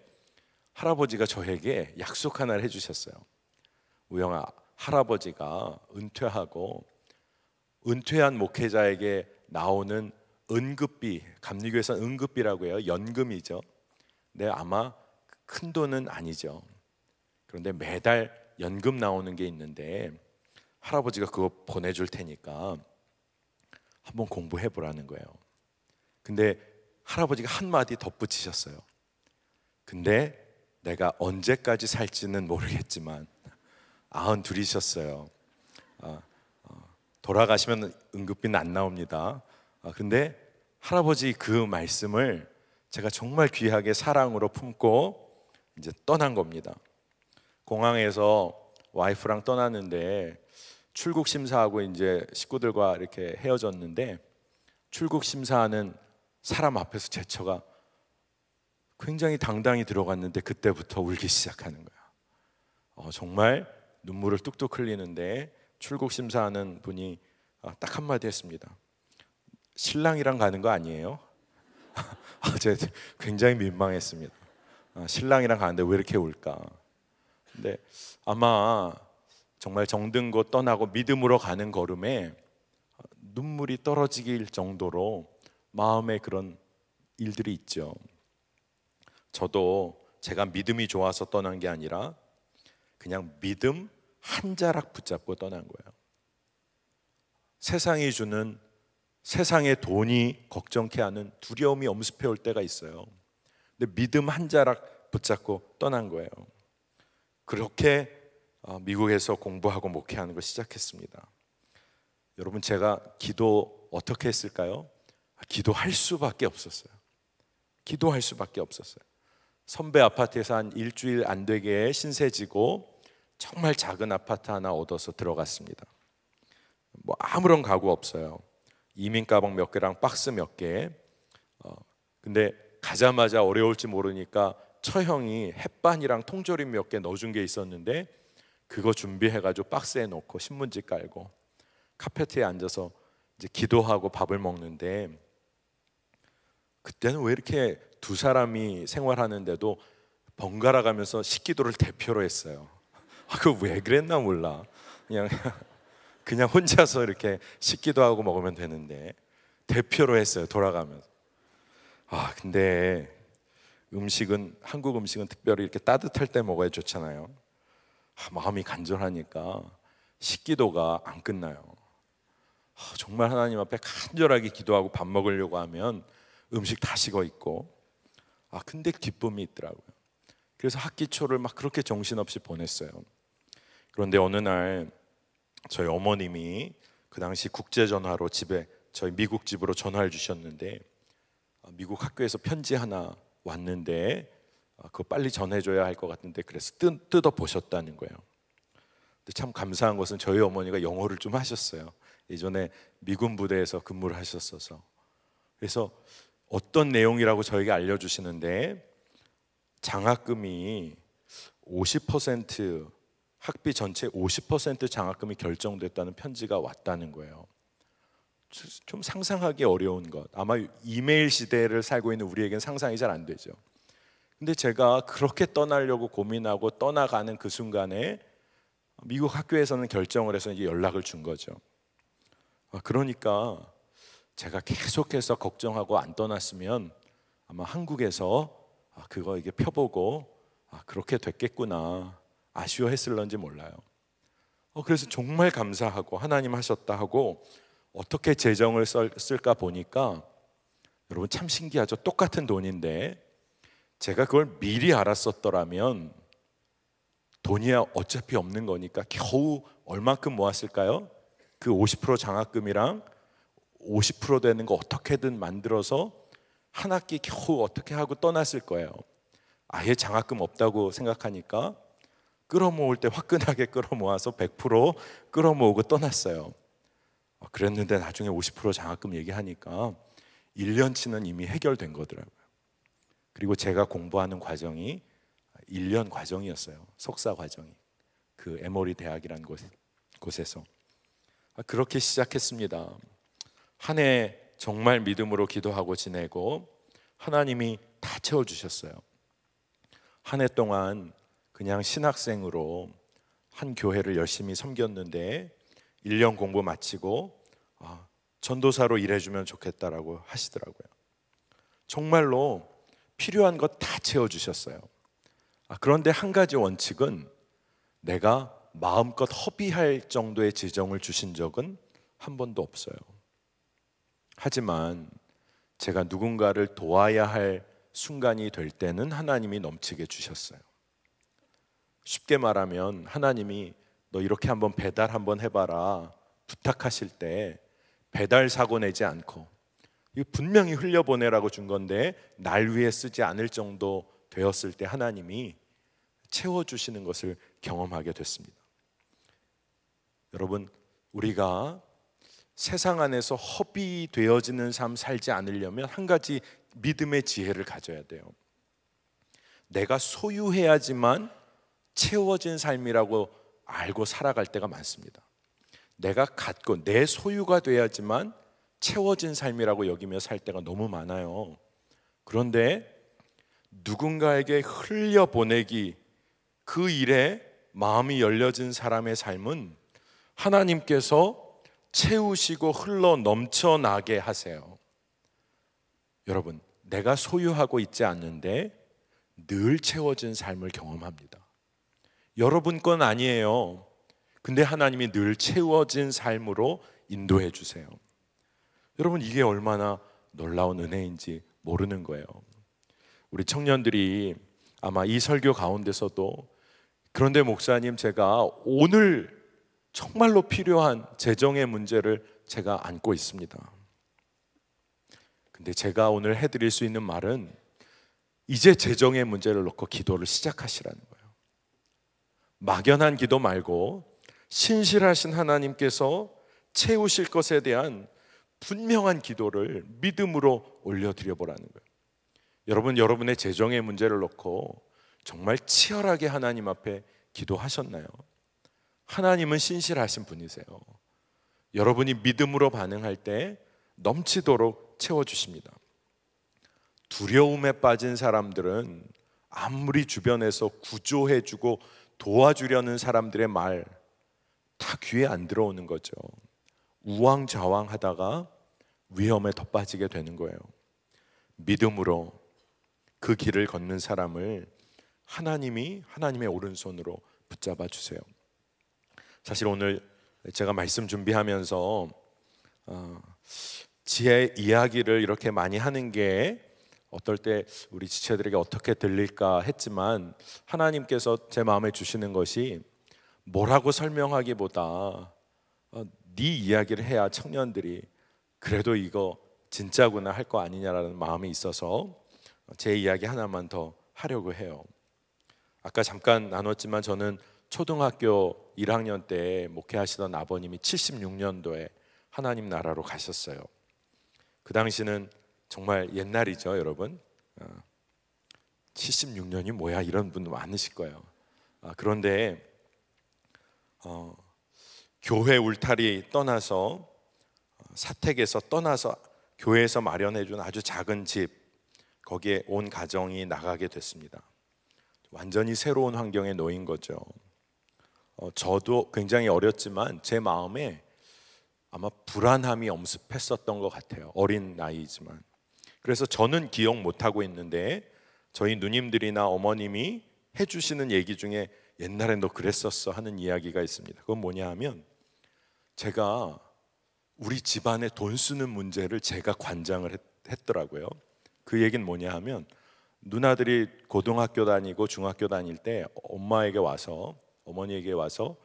할아버지가 저에게 약속 하나를 해 주셨어요. 우영아, 할아버지가 은퇴하고 은퇴한 목회자에게 나오는 은급비, 감리교에서는 은급비라고 해요. 연금이죠. 근데 아마 큰 돈은 아니죠. 그런데 매달 연금 나오는 게 있는데 할아버지가 그거 보내줄 테니까 한번 공부해 보라는 거예요. 근데 할아버지가 한마디 덧붙이셨어요. 근데 내가 언제까지 살지는 모르겠지만 아흔 둘이셨어요. 아, 어, 돌아가시면 응급비는 안 나옵니다. 아, 근데 할아버지 그 말씀을 제가 정말 귀하게 사랑으로 품고 이제 떠난 겁니다. 공항에서 와이프랑 떠났는데 출국 심사하고 이제 식구들과 이렇게 헤어졌는데 출국 심사하는 사람 앞에서 제처가 굉장히 당당히 들어갔는데 그때부터 울기 시작하는 거야. 어, 정말 눈물을 뚝뚝 흘리는데 출국 심사하는 분이 아, 딱 한마디 했습니다. 신랑이랑 가는 거 아니에요? 어제 [laughs] 아, 굉장히 민망했습니다. 아, 신랑이랑 가는데 왜 이렇게 올까? 근데 아마 정말 정든고 떠나고 믿음으로 가는 걸음에 눈물이 떨어지길 정도로 마음에 그런 일들이 있죠. 저도 제가 믿음이 좋아서 떠난 게 아니라 그냥 믿음 한 자락 붙잡고 떠난 거예요. 세상이 주는 세상의 돈이 걱정케 하는 두려움이 엄습해 올 때가 있어요. 근데 믿음 한 자락 붙잡고 떠난 거예요. 그렇게 어, 미국에서 공부하고 목회하는 걸 시작했습니다. 여러분 제가 기도 어떻게 했을까요? 아, 기도할 수밖에 없었어요. 기도할 수밖에 없었어요. 선배 아파트에서 한 일주일 안 되게 신세 지고 정말 작은 아파트 하나 얻어서 들어갔습니다. 뭐 아무런 가구 없어요. 이민 가방 몇 개랑 박스 몇 개. 어, 근데 가자마자 어려울지 모르니까 처형이 햇반이랑 통조림 몇 개 넣어준 게 있었는데 그거 준비해가지고 박스에 넣고 신문지 깔고 카페트에 앉아서 이제 기도하고 밥을 먹는데 그때는 왜 이렇게 두 사람이 생활하는데도 번갈아 가면서 식기도를 대표로 했어요. 아, 그거왜 그랬나 몰라. 그냥 [laughs] 그냥 혼자서 이렇게 식기도 하고 먹으면 되는데 대표로 했어요. 돌아가면서. 아, 근데 음식은 한국 음식은 특별히 이렇게 따뜻할 때 먹어야 좋잖아요. 아, 마음이 간절하니까 식기도가 안 끝나요. 아, 정말 하나님 앞에 간절하게 기도하고 밥 먹으려고 하면 음식 다 식어 있고 아 근데 기쁨이 있더라고요. 그래서 학기 초를 막 그렇게 정신없이 보냈어요. 그런데 어느 날 저희 어머님이 그 당시 국제 전화로 집에 저희 미국 집으로 전화를 주셨는데 어, 미국 학교에서 편지 하나 왔는데 어, 그거 빨리 전해줘야 할 것 같은데 그래서 뜯, 뜯어 보셨다는 거예요. 근데 참 감사한 것은 저희 어머니가 영어를 좀 하셨어요. 예전에 미군 부대에서 근무를 하셨어서 그래서 어떤 내용이라고 저에게 알려주시는데 장학금이 50% 학비 전체 50% 장학금이 결정됐다는 편지가 왔다는 거예요. 좀 상상하기 어려운 것. 아마 이메일 시대를 살고 있는 우리에겐 상상이 잘 안 되죠. 근데 제가 그렇게 떠나려고 고민하고 떠나가는 그 순간에 미국 학교에서는 결정을 해서 이제 연락을 준 거죠. 아, 그러니까 제가 계속해서 걱정하고 안 떠났으면 아마 한국에서 아, 그거 이게 펴보고 아, 그렇게 됐겠구나. 아쉬워했을런지 몰라요. 어, 그래서 정말 감사하고 하나님 하셨다 하고 어떻게 재정을 쓸, 쓸까 보니까 여러분 참 신기하죠. 똑같은 돈인데 제가 그걸 미리 알았었더라면 돈이야 어차피 없는 거니까 겨우 얼마큼 모았을까요? 그 50% 장학금이랑 50% 되는 거 어떻게든 만들어서 한 학기 겨우 어떻게 하고 떠났을 거예요. 아예 장학금 없다고 생각하니까 끌어모을 때 화끈하게 끌어모아서 100% 끌어모으고 떠났어요. 어, 그랬는데 나중에 50% 장학금 얘기하니까 1년치는 이미 해결된 거더라고요. 그리고 제가 공부하는 과정이 1년 과정이었어요. 석사 과정이. 그 에머리 대학이란 곳, 곳에서. 아, 그렇게 시작했습니다. 한 해 정말 믿음으로 기도하고 지내고 하나님이 다 채워주셨어요. 한 해 동안 그냥 신학생으로 한 교회를 열심히 섬겼는데 1년 공부 마치고 아, 전도사로 일해주면 좋겠다라고 하시더라고요. 정말로 필요한 것 다 채워주셨어요. 아, 그런데 한 가지 원칙은 내가 마음껏 허비할 정도의 재정을 주신 적은 한 번도 없어요. 하지만 제가 누군가를 도와야 할 순간이 될 때는 하나님이 넘치게 주셨어요. 쉽게 말하면 하나님이 너 이렇게 한번 배달 한번 해봐라 부탁하실 때 배달 사고 내지 않고 이 분명히 흘려보내라고 준 건데 날 위해 쓰지 않을 정도 되었을 때 하나님이 채워주시는 것을 경험하게 됐습니다. 여러분, 우리가 세상 안에서 허비되어지는 삶 살지 않으려면 한 가지 믿음의 지혜를 가져야 돼요. 내가 소유해야지만 채워진 삶이라고 알고 살아갈 때가 많습니다. 내가 갖고 내 소유가 돼야지만 채워진 삶이라고 여기며 살 때가 너무 많아요. 그런데 누군가에게 흘려보내기 그 일에 마음이 열려진 사람의 삶은 하나님께서 채우시고 흘러 넘쳐나게 하세요. 여러분, 내가 소유하고 있지 않는데 늘 채워진 삶을 경험합니다. 여러분 건 아니에요. 근데 하나님이 늘 채워진 삶으로 인도해 주세요. 여러분 이게 얼마나 놀라운 은혜인지 모르는 거예요. 우리 청년들이 아마 이 설교 가운데서도 그런데 목사님 제가 오늘 정말로 필요한 재정의 문제를 제가 안고 있습니다. 근데 제가 오늘 해드릴 수 있는 말은 이제 재정의 문제를 놓고 기도를 시작하시라는 거예요. 막연한 기도 말고 신실하신 하나님께서 채우실 것에 대한 분명한 기도를 믿음으로 올려드려 보라는 거예요. 여러분 여러분의 재정의 문제를 놓고 정말 치열하게 하나님 앞에 기도하셨나요? 하나님은 신실하신 분이세요. 여러분이 믿음으로 반응할 때 넘치도록 채워 주십니다. 두려움에 빠진 사람들은 아무리 주변에서 구조해 주고 도와주려는 사람들의 말 다 귀에 안 들어오는 거죠. 우왕좌왕 하다가 위험에 더 빠지게 되는 거예요. 믿음으로 그 길을 걷는 사람을 하나님이 하나님의 오른손으로 붙잡아 주세요. 사실 오늘 제가 말씀 준비하면서 어, 지혜 이야기를 이렇게 많이 하는 게 어떨 때 우리 지체들에게 어떻게 들릴까 했지만 하나님께서 제 마음에 주시는 것이 뭐라고 설명하기보다 어, 네 이야기를 해야 청년들이 그래도 이거 진짜구나 할 거 아니냐라는 마음이 있어서 제 이야기 하나만 더 하려고 해요. 아까 잠깐 나눴지만 저는 초등학교 1학년 때 목회하시던 아버님이 76년도에 하나님 나라로 가셨어요. 그 당시는 정말 옛날이죠, 여러분. 76년이 어, 뭐야 이런 분 많으실 거예요. 아, 그런데 어, 교회 울타리 떠나서 어, 사택에서 떠나서 교회에서 마련해준 아주 작은 집 거기에 온 가정이 나가게 됐습니다. 완전히 새로운 환경에 놓인 거죠. 어, 저도 굉장히 어렸지만 제 마음에 아마 불안함이 엄습했었던 것 같아요. 어린 나이지만 그래서 저는 기억 못하고 있는데 저희 누님들이나 어머님이 해주시는 얘기 중에 옛날에 너 그랬었어 하는 이야기가 있습니다. 그건 뭐냐 하면 제가 우리 집안의 돈 쓰는 문제를 제가 관장을 했, 했더라고요. 그 얘기는 뭐냐 하면 누나들이 고등학교 다니고 중학교 다닐 때 엄마에게 와서 어머니에게 와서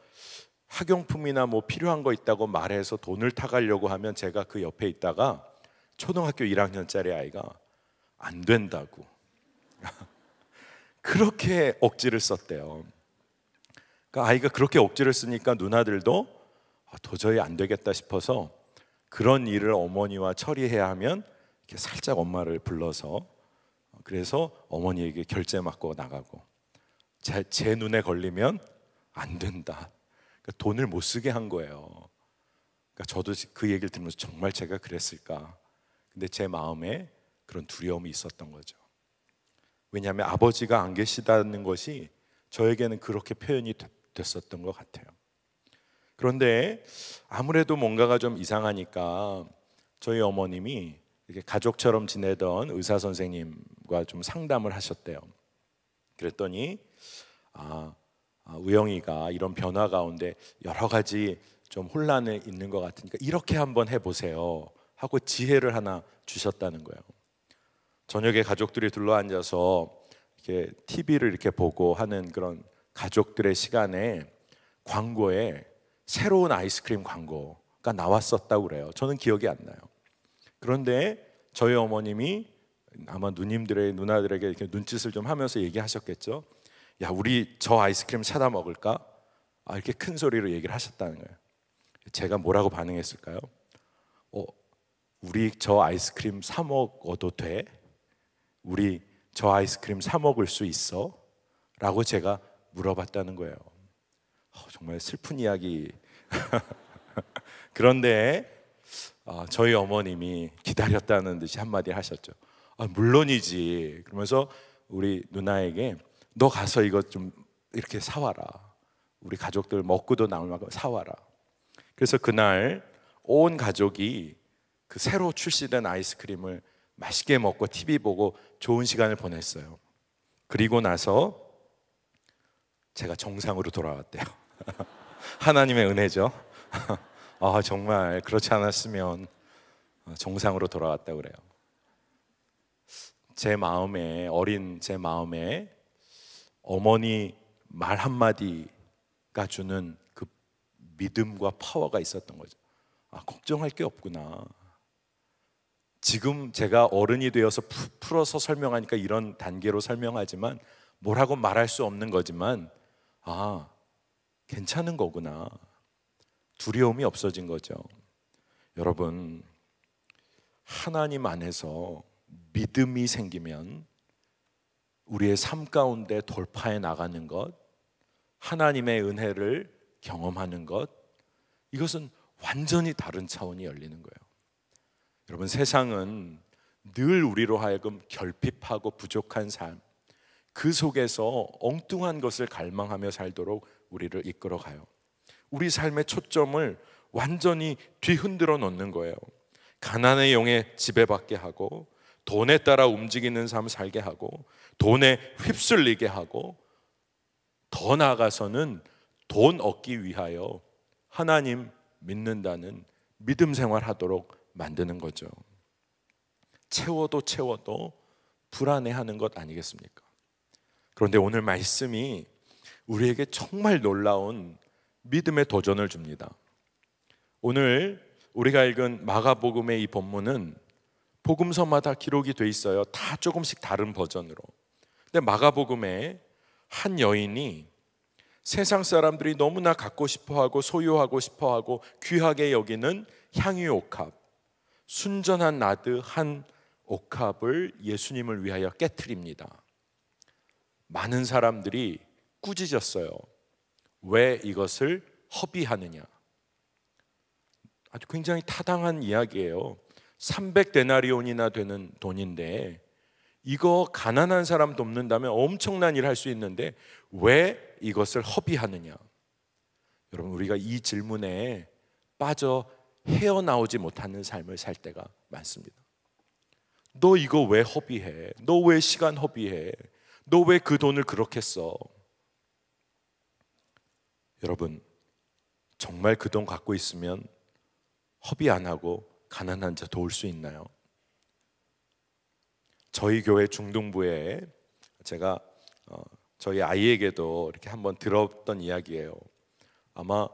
학용품이나 뭐 필요한 거 있다고 말해서 돈을 타가려고 하면 제가 그 옆에 있다가 초등학교 1학년짜리 아이가 안 된다고 [laughs] 그렇게 억지를 썼대요. 그러니까 아이가 그렇게 억지를 쓰니까 누나들도 아, 도저히 안 되겠다 싶어서 그런 일을 어머니와 처리해야 하면 이렇게 살짝 엄마를 불러서 그래서 어머니에게 결제 맡고 나가고 제, 제 눈에 걸리면 안 된다. 그러니까 돈을 못 쓰게 한 거예요. 그러니까 저도 그 얘기를 들으면서 정말 제가 그랬을까? 근데 제 마음에 그런 두려움이 있었던 거죠. 왜냐하면 아버지가 안 계시다는 것이 저에게는 그렇게 표현이 됐었던 것 같아요. 그런데 아무래도 뭔가가 좀 이상하니까 저희 어머님이 이렇게 가족처럼 지내던 의사 선생님과 좀 상담을 하셨대요. 그랬더니 아, 아 우영이가 이런 변화 가운데 여러 가지 좀 혼란을 있는 것 같으니까 이렇게 한번 해보세요. 하고 지혜를 하나 주셨다는 거예요. 저녁에 가족들이 둘러앉아서 이렇게 TV를 이렇게 보고 하는 그런 가족들의 시간에 광고에 새로운 아이스크림 광고가 나왔었다고 그래요. 저는 기억이 안 나요. 그런데 저희 어머님이 아마 누님들의 누나들에게 이렇게 눈짓을 좀 하면서 얘기하셨겠죠. 야, 우리 저 아이스크림 사다 먹을까? 아, 이렇게 큰 소리로 얘기를 하셨다는 거예요. 제가 뭐라고 반응했을까요? 어, 우리 저 아이스크림 사 먹어도 돼? 우리 저 아이스크림 사 먹을 수 있어? 라고 제가 물어봤다는 거예요. 어, 정말 슬픈 이야기. [laughs] 그런데 어, 저희 어머님이 기다렸다는 듯이 한마디 하셨죠. 아, 물론이지. 그러면서 우리 누나에게 너 가서 이거 좀 이렇게 사와라. 우리 가족들 먹고도 남을 만큼 사와라. 그래서 그날 온 가족이 그 새로 출시된 아이스크림을 맛있게 먹고 TV 보고 좋은 시간을 보냈어요. 그리고 나서 제가 정상으로 돌아왔대요. [laughs] 하나님의 은혜죠. [laughs] 아, 정말 그렇지 않았으면 정상으로 돌아왔다 그래요. 제 마음에 어린 제 마음에 어머니 말 한마디가 주는 그 믿음과 파워가 있었던 거죠. 아, 걱정할 게 없구나. 지금 제가 어른이 되어서 푸, 풀어서 설명하니까 이런 단계로 설명하지만 뭐라고 말할 수 없는 거지만 아, 괜찮은 거구나. 두려움이 없어진 거죠. 여러분, 하나님 안에서 믿음이 생기면 우리의 삶 가운데 돌파해 나가는 것, 하나님의 은혜를 경험하는 것, 이것은 완전히 다른 차원이 열리는 거예요. 여러분 세상은 늘 우리로 하여금 결핍하고 부족한 삶, 그 속에서 엉뚱한 것을 갈망하며 살도록 우리를 이끌어 가요. 우리 삶의 초점을 완전히 뒤흔들어 놓는 거예요. 가난의 용에 지배받게 하고 돈에 따라 움직이는 삶 살게 하고 돈에 휩쓸리게 하고 더 나아가서는 돈 얻기 위하여 하나님 믿는다는 믿음 생활하도록 만드는 거죠. 채워도 채워도 불안해하는 것 아니겠습니까? 그런데 오늘 말씀이 우리에게 정말 놀라운 믿음의 도전을 줍니다. 오늘 우리가 읽은 마가복음의 이 본문은 복음서마다 기록이 돼 있어요. 다 조금씩 다른 버전으로. 근데 마가복음에 한 여인이 세상 사람들이 너무나 갖고 싶어 하고 소유하고 싶어 하고 귀하게 여기는 향유 옥합. 순전한 나드 한 옥합을 예수님을 위하여 깨뜨립니다. 많은 사람들이 꾸짖었어요. 왜 이것을 허비하느냐? 아주 굉장히 타당한 이야기예요. 300데나리온이나 되는 돈인데 이거 가난한 사람 돕는다면 엄청난 일 할 수 있는데 왜 이것을 허비하느냐? 여러분 우리가 이 질문에 빠져 헤어나오지 못하는 삶을 살 때가 많습니다. 너 이거 왜 허비해? 너 왜 시간 허비해? 너 왜 그 돈을 그렇게 써? 여러분, 정말 그 돈 갖고 있으면 허비 안 하고 가난한 자 도울 수 있나요? 저희 교회 중동부에 제가 어, 저희 아이에게도 이렇게 한번 들었던 이야기예요. 아마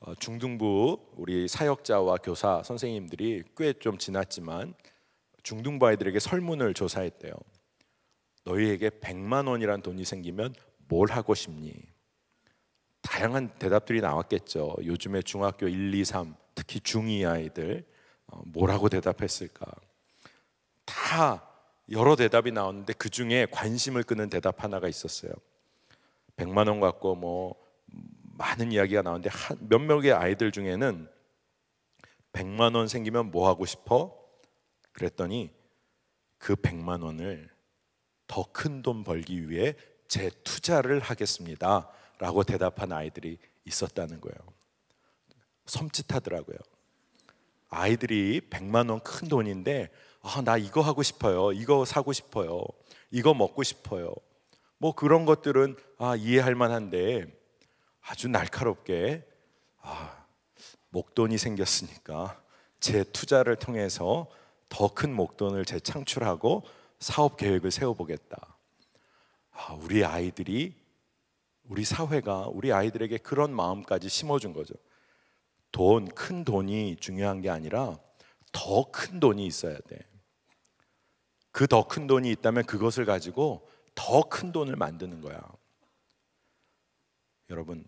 어, 중등부 우리 사역자와 교사 선생님들이 꽤 좀 지났지만 중등부 아이들에게 설문을 조사했대요. 너희에게 100만 원이란 돈이 생기면 뭘 하고 싶니? 다양한 대답들이 나왔겠죠. 요즘에 중학교 1, 2, 3 특히 중2 아이들 어, 뭐라고 대답했을까? 다 여러 대답이 나왔는데 그 중에 관심을 끄는 대답 하나가 있었어요. 100만 원 갖고 뭐 많은 이야기가 나오는데 몇 명의 아이들 중에는 100만 원 생기면 뭐 하고 싶어? 그랬더니 그 100만 원을 더 큰 돈 벌기 위해 재투자를 하겠습니다. 라고 대답한 아이들이 있었다는 거예요. 섬찟하더라고요. 아이들이 100만 원 큰 돈인데 아, 나 이거 하고 싶어요. 이거 사고 싶어요. 이거 먹고 싶어요. 뭐 그런 것들은 아, 이해할 만한데 아주 날카롭게 아, 목돈이 생겼으니까 제 투자를 통해서 더 큰 목돈을 재창출하고 사업 계획을 세워보겠다. 아, 우리 아이들이 우리 사회가 우리 아이들에게 그런 마음까지 심어준 거죠. 돈, 큰 돈이 중요한 게 아니라 더 큰 돈이 있어야 돼. 그 더 큰 돈이 있다면 그것을 가지고 더 큰 돈을 만드는 거야. 여러분,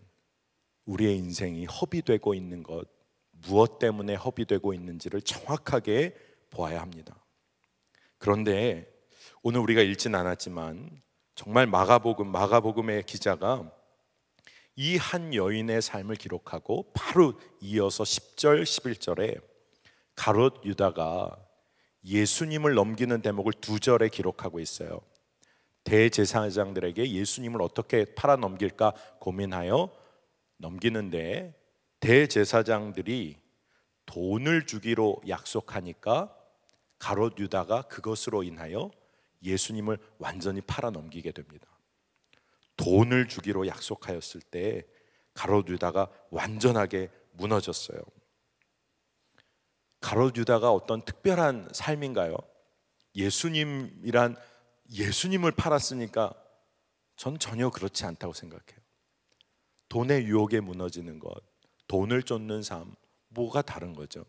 우리의 인생이 허비되고 있는 것, 무엇 때문에 허비되고 있는지를 정확하게 보아야 합니다. 그런데 오늘 우리가 읽진 않았지만 정말 마가복음 마가복음의 기자가 이 한 여인의 삶을 기록하고 바로 이어서 10절 11절에 가롯 유다가 예수님을 넘기는 대목을 두 절에 기록하고 있어요. 대제사장들에게 예수님을 어떻게 팔아 넘길까 고민하여 넘기는데 대제사장들이 돈을 주기로 약속하니까 가롯 유다가 그것으로 인하여 예수님을 완전히 팔아 넘기게 됩니다. 돈을 주기로 약속하였을 때 가롯 유다가 완전하게 무너졌어요. 가롯 유다가 어떤 특별한 삶인가요? 예수님이란 예수님을 팔았으니까 전 전혀 그렇지 않다고 생각해요. 돈의 유혹에 무너지는 것, 돈을 쫓는 삶, 뭐가 다른 거죠?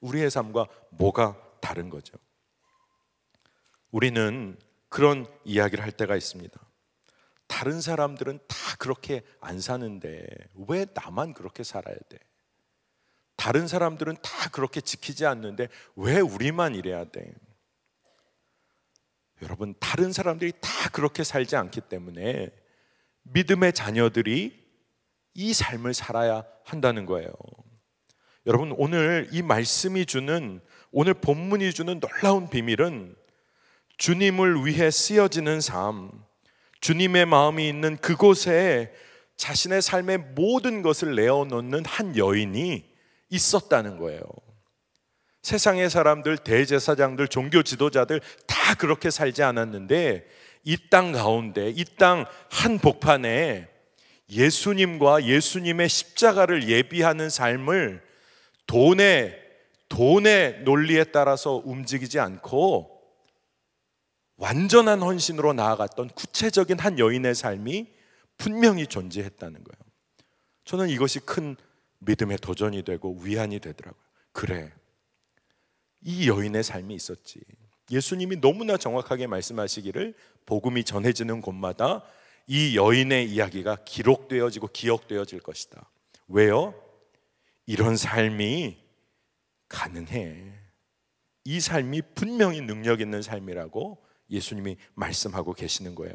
우리의 삶과 뭐가 다른 거죠? 우리는 그런 이야기를 할 때가 있습니다. 다른 사람들은 다 그렇게 안 사는데 왜 나만 그렇게 살아야 돼? 다른 사람들은 다 그렇게 지키지 않는데 왜 우리만 이래야 돼? 여러분, 다른 사람들이 다 그렇게 살지 않기 때문에 믿음의 자녀들이 이 삶을 살아야 한다는 거예요. 여러분 오늘 이 말씀이 주는 오늘 본문이 주는 놀라운 비밀은 주님을 위해 쓰여지는 삶, 주님의 마음이 있는 그곳에 자신의 삶의 모든 것을 내어놓는 한 여인이 있었다는 거예요. 세상의 사람들, 대제사장들, 종교 지도자들 다 그렇게 살지 않았는데 이 땅 가운데, 이 땅 한복판에 예수님과 예수님의 십자가를 예비하는 삶을 돈의 돈의 논리에 따라서 움직이지 않고 완전한 헌신으로 나아갔던 구체적인 한 여인의 삶이 분명히 존재했다는 거예요. 저는 이것이 큰 믿음의 도전이 되고 위안이 되더라고요. 그래. 이 여인의 삶이 있었지. 예수님이 너무나 정확하게 말씀하시기를 복음이 전해지는 곳마다 이 여인의 이야기가 기록되어지고 기억되어질 것이다. 왜요? 이런 삶이 가능해. 이 삶이 분명히 능력 있는 삶이라고 예수님이 말씀하고 계시는 거예요.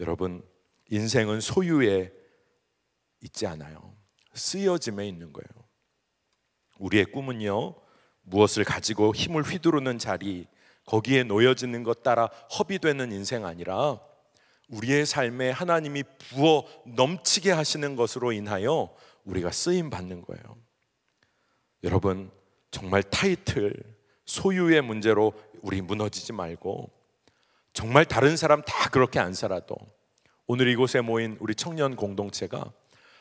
여러분, 인생은 소유에 있지 않아요. 쓰여짐에 있는 거예요. 우리의 꿈은요, 무엇을 가지고 힘을 휘두르는 자리, 거기에 놓여지는 것 따라 허비되는 인생 아니라 우리의 삶에 하나님이 부어 넘치게 하시는 것으로 인하여 우리가 쓰임 받는 거예요. 여러분, 정말 타이틀, 소유의 문제로 우리 무너지지 말고 정말 다른 사람 다 그렇게 안 살아도 오늘 이곳에 모인 우리 청년 공동체가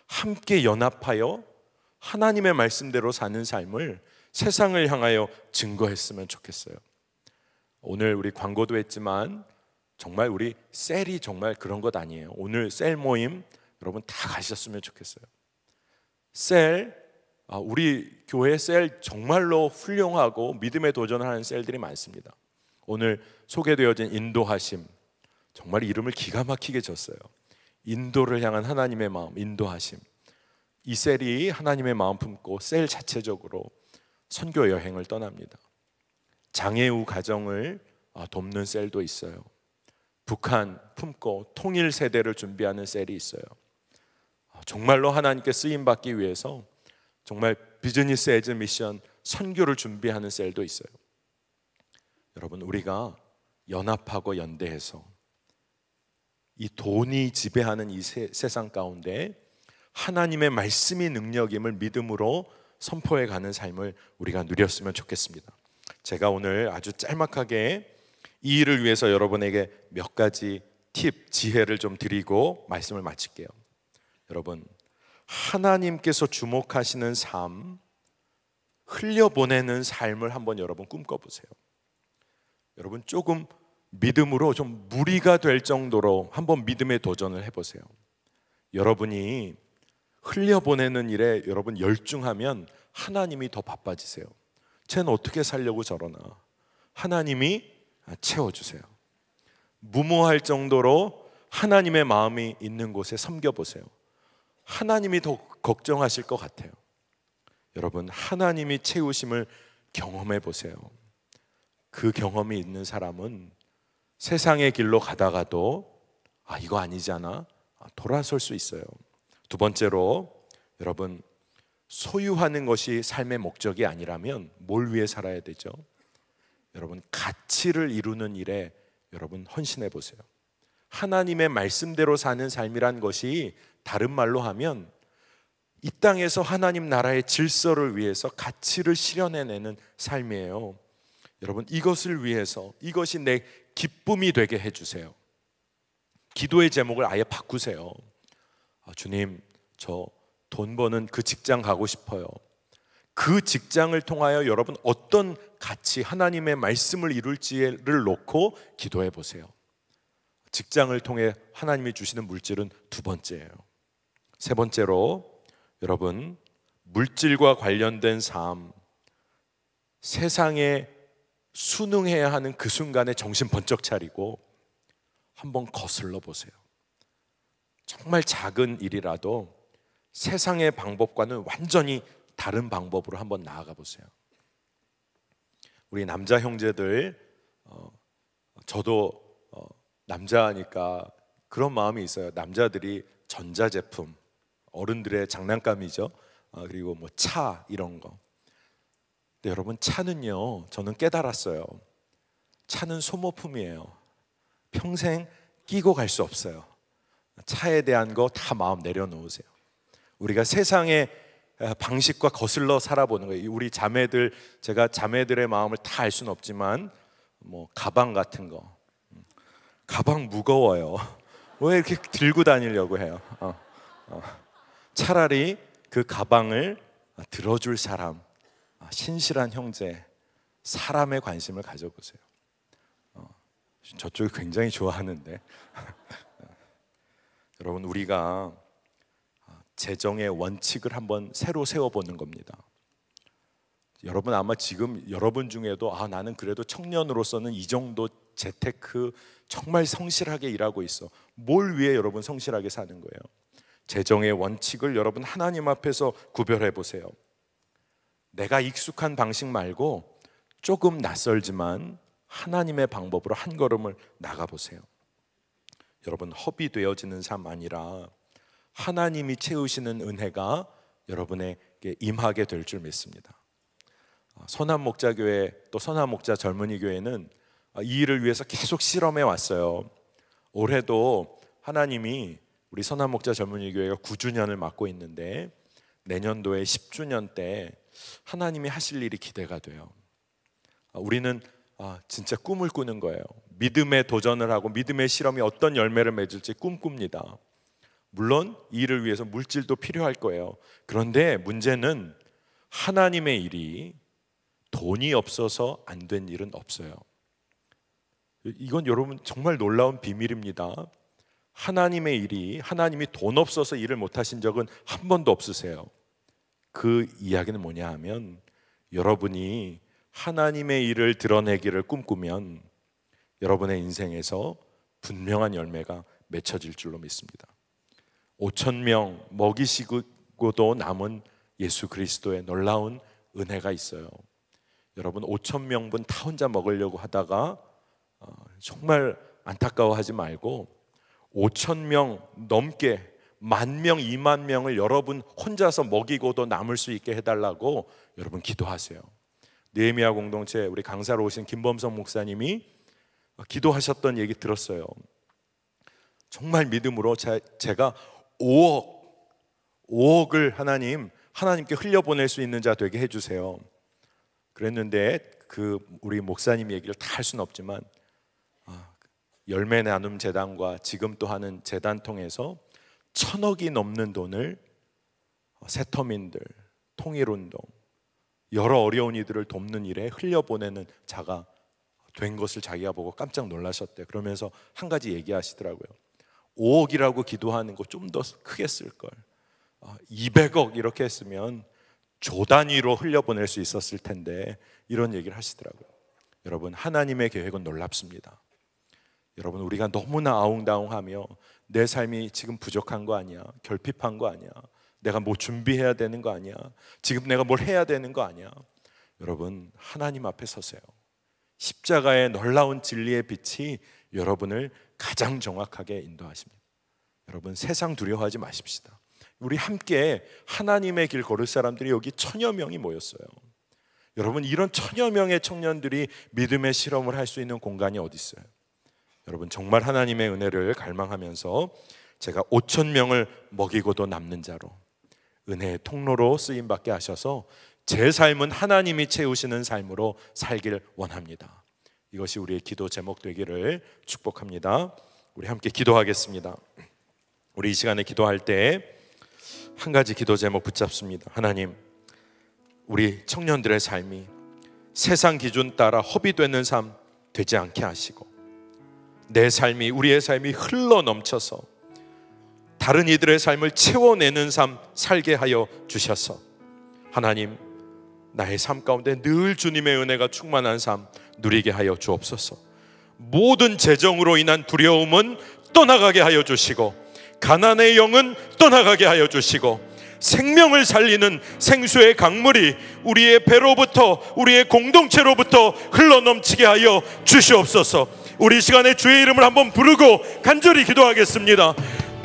함께 연합하여 하나님의 말씀대로 사는 삶을 세상을 향하여 증거했으면 좋겠어요. 오늘 우리 광고도 했지만 정말 우리 셀이 정말 그런 것 아니에요. 오늘 셀 모임 여러분 다 가셨으면 좋겠어요. 셀 아, 우리 교회 셀 정말로 훌륭하고 믿음에 도전하는 셀들이 많습니다. 오늘 소개되어진 인도하심 정말 이름을 기가 막히게 졌어요 인도를 향한 하나님의 마음, 인도하심. 이 셀이 하나님의 마음 품고 셀 자체적으로 선교 여행을 떠납니다. 장애우 가정을 아, 돕는 셀도 있어요. 북한 품고 통일 세대를 준비하는 셀이 있어요. 아, 정말로 하나님께 쓰임 받기 위해서 정말 비즈니스 에즈 미션 선교를 준비하는 셀도 있어요. 여러분 우리가 연합하고 연대해서 이 돈이 지배하는 이 세, 상 가운데 하나님의 말씀이 능력임을 믿음으로 선포해 가는 삶을 우리가 누렸으면 좋겠습니다. 제가 오늘 아주 짤막하게 이 일을 위해서 여러분에게 몇 가지 팁, 지혜를 좀 드리고 말씀을 마칠게요. 여러분, 하나님께서 주목하시는 삶, 흘려보내는 삶을 한번 여러분 꿈꿔보세요. 여러분 조금 믿음으로 좀 무리가 될 정도로 한번 믿음에 도전을 해보세요. 여러분이 흘려보내는 일에 여러분 열중하면 하나님이 더 바빠지세요. 쟤는 어떻게 살려고 저러나. 하나님이 아, 채워주세요. 무모할 정도로 하나님의 마음이 있는 곳에 섬겨보세요. 하나님이 더 걱정하실 것 같아요. 여러분, 하나님이 채우심을 경험해 보세요. 그 경험이 있는 사람은 세상의 길로 가다가도 아, 이거 아니잖아. 아, 돌아설 수 있어요. 두 번째로 여러분 소유하는 것이 삶의 목적이 아니라면 뭘 위해 살아야 되죠? 여러분 가치를 이루는 일에 여러분 헌신해 보세요. 하나님의 말씀대로 사는 삶이란 것이 다른 말로 하면 이 땅에서 하나님 나라의 질서를 위해서 가치를 실현해내는 삶이에요. 여러분 이것을 위해서 이것이 내 기쁨이 되게 해주세요. 기도의 제목을 아예 바꾸세요. 아, 주님 저 돈 버는 그 직장 가고 싶어요. 그 직장을 통하여 여러분 어떤 가치 하나님의 말씀을 이룰지를 놓고 기도해 보세요. 직장을 통해 하나님이 주시는 물질은 두 번째예요. 세 번째로 여러분 물질과 관련된 삶 세상에 순응해야 하는 그 순간에 정신 번쩍 차리고 한번 거슬러 보세요. 정말 작은 일이라도 세상의 방법과는 완전히 다른 방법으로 한번 나아가 보세요. 우리 남자 형제들 어, 저도 어, 남자니까 그런 마음이 있어요. 남자들이 전자 제품, 어른들의 장난감이죠. 어, 그리고 뭐 차 이런 거. 근데 여러분 차는요, 저는 깨달았어요. 차는 소모품이에요. 평생 끼고 갈 수 없어요. 차에 대한 거 다 마음 내려놓으세요. 우리가 세상에 방식과 거슬러 살아보는 거예요. 우리 자매들 제가 자매들의 마음을 다 알 수는 없지만 뭐 가방 같은 거 음. 가방 무거워요. [laughs] 왜 이렇게 들고 다니려고 해요? 어, 어. 차라리 그 가방을 들어줄 사람, 아, 신실한 형제, 사람의 관심을 가져보세요. 어, 저쪽이 굉장히 좋아하는데. [laughs] 어. 여러분, 우리가 재정의 원칙을 한번 새로 세워보는 겁니다. 여러분 아마 지금 여러분 중에도 아 나는 그래도 청년으로서는 이 정도 재테크 정말 성실하게 일하고 있어. 뭘 위해 여러분 성실하게 사는 거예요? 재정의 원칙을 여러분 하나님 앞에서 구별해 보세요. 내가 익숙한 방식 말고 조금 낯설지만 하나님의 방법으로 한 걸음을 나가 보세요. 여러분 허비되어지는 삶 아니라 하나님이 채우시는 은혜가 여러분에게 임하게 될 줄 믿습니다. 아, 선한 목자 교회 또 선한 목자 젊은이 교회는 아, 이 일을 위해서 계속 실험해 왔어요. 올해도 하나님이 우리 선한 목자 젊은이 교회가 9주년을 맞고 있는데 내년도에 10주년 때 하나님이 하실 일이 기대가 돼요. 아, 우리는 아, 진짜 꿈을 꾸는 거예요. 믿음의 도전을 하고 믿음의 실험이 어떤 열매를 맺을지 꿈꿉니다. 물론 이 일을 위해서 물질도 필요할 거예요. 그런데 문제는 하나님의 일이 돈이 없어서 안 된 일은 없어요. 이건 여러분 정말 놀라운 비밀입니다. 하나님의 일이 하나님이 돈 없어서 일을 못 하신 적은 한 번도 없으세요. 그 이야기는 뭐냐 하면 여러분이 하나님의 일을 드러내기를 꿈꾸면 여러분의 인생에서 분명한 열매가 맺혀질 줄로 믿습니다. 5천 명 먹이시고도 남은 예수 그리스도의 놀라운 은혜가 있어요. 여러분 5천 명분 다 혼자 먹으려고 하다가 어, 정말 안타까워하지 말고 5천 명 넘게 만 명, 2만 명을 여러분 혼자서 먹이고도 남을 수 있게 해달라고 여러분 기도하세요. 느미야 공동체 우리 강사로 오신 김범성 목사님이 기도하셨던 얘기 들었어요. 정말 믿음으로 제가 5억, 5억을 하나님, 하나님께 흘려보낼 수 있는 자 되게 해주세요. 그랬는데 그 우리 목사님 얘기를 다 할 수는 없지만 아, 열매 나눔 재단과 지금 또 하는 재단 통해서 천억이 넘는 돈을 세터민들, 통일운동, 여러 어려운 이들을 돕는 일에 흘려보내는 자가 된 것을 자기가 보고 깜짝 놀라셨대. 그러면서 한 가지 얘기하시더라고요. 5억이라고 기도하는 거 좀 더 크게 쓸 걸. 200억 아, 이렇게 했으면 조 단위로 흘려보낼 수 있었을 텐데 이런 얘기를 하시더라고요. 여러분 하나님의 계획은 놀랍습니다. 여러분 우리가 너무나 아웅다웅하며 내 삶이 지금 부족한 거 아니야? 결핍한 거 아니야? 내가 뭐 준비해야 되는 거 아니야? 지금 내가 뭘 해야 되는 거 아니야? 여러분 하나님 앞에 서세요. 십자가의 놀라운 진리의 빛이 여러분을 가장 정확하게 인도하십니다. 여러분 세상 두려워하지 마십시다. 우리 함께 하나님의 길 걸을 사람들이 여기 천여 명이 모였어요. 여러분 이런 천여 명의 청년들이 믿음의 실험을 할 수 있는 공간이 어디 있어요? 여러분 정말 하나님의 은혜를 갈망하면서 제가 5천 명을 먹이고도 남는 자로 은혜의 통로로 쓰임 받게 하셔서 제 삶은 하나님이 채우시는 삶으로 살길 원합니다. 이것이 우리의 기도 제목 되기를 축복합니다. 우리 함께 기도하겠습니다. 우리 이 시간에 기도할 때 한 가지 기도 제목 붙잡습니다. 하나님, 우리 청년들의 삶이 세상 기준 따라 허비되는 삶 되지 않게 하시고 내 삶이 우리의 삶이 흘러 넘쳐서 다른 이들의 삶을 채워내는 삶 살게 하여 주셔서 하나님 나의 삶 가운데 늘 주님의 은혜가 충만한 삶 누리게 하여 주옵소서. 모든 재정으로 인한 두려움은 떠나가게 하여 주시고 가난의 영은 떠나가게 하여 주시고 생명을 살리는 생수의 강물이 우리의 배로부터 우리의 공동체로부터 흘러넘치게 하여 주시옵소서. 우리 시간에 주의 이름을 한번 부르고 간절히 기도하겠습니다.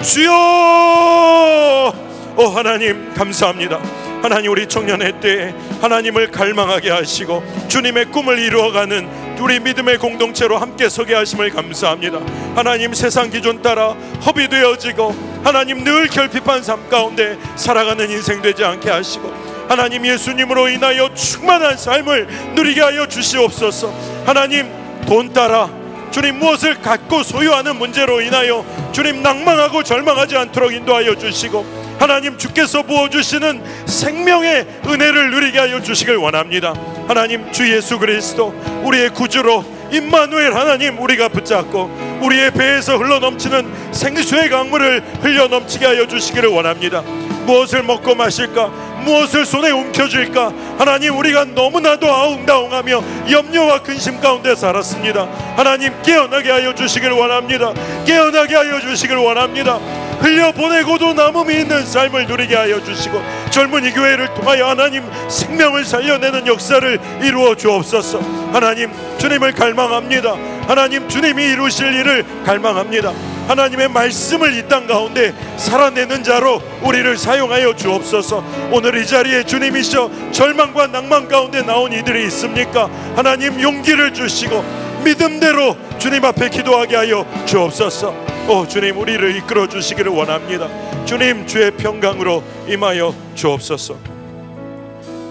주여! 오 하나님 감사합니다. 하나님 우리 청년의 때에 하나님을 갈망하게 하시고 주님의 꿈을 이루어가는 우리 믿음의 공동체로 함께 서게 하심을 감사합니다. 하나님 세상 기준 따라 허비되어지고 하나님 늘 결핍한 삶 가운데 살아가는 인생 되지 않게 하시고 하나님 예수님으로 인하여 충만한 삶을 누리게 하여 주시옵소서. 하나님 돈 따라 주님 무엇을 갖고 소유하는 문제로 인하여 주님 낭망하고 절망하지 않도록 인도하여 주시고 하나님 주께서 부어주시는 생명의 은혜를 누리게 하여 주시길 원합니다. 하나님 주 예수 그리스도 우리의 구주로 임마누엘 하나님 우리가 붙잡고 우리의 배에서 흘러넘치는 생수의 강물을 흘려넘치게 하여 주시기를 원합니다. 무엇을 먹고 마실까? 무엇을 손에 움켜쥘까? 하나님 우리가 너무나도 아웅다웅하며 염려와 근심 가운데 살았습니다. 하나님 깨어나게 하여 주시길 원합니다. 깨어나게 하여 주시길 원합니다. 흘려보내고도 남음이 있는 삶을 누리게 하여 주시고 젊은 이 교회를 통하여 하나님 생명을 살려내는 역사를 이루어 주옵소서 하나님 주님을 갈망합니다 하나님 주님이 이루실 일을 갈망합니다 하나님의 말씀을 이 땅 가운데 살아내는 자로 우리를 사용하여 주옵소서 오늘 이 자리에 주님이셔 절망과 낭만 가운데 나온 이들이 있습니까 하나님 용기를 주시고 믿음대로 주님 앞에 기도하게 하여 주옵소서. 오 주님 우리를 이끌어 주시기를 원합니다. 주님 주의 평강으로 임하여 주옵소서.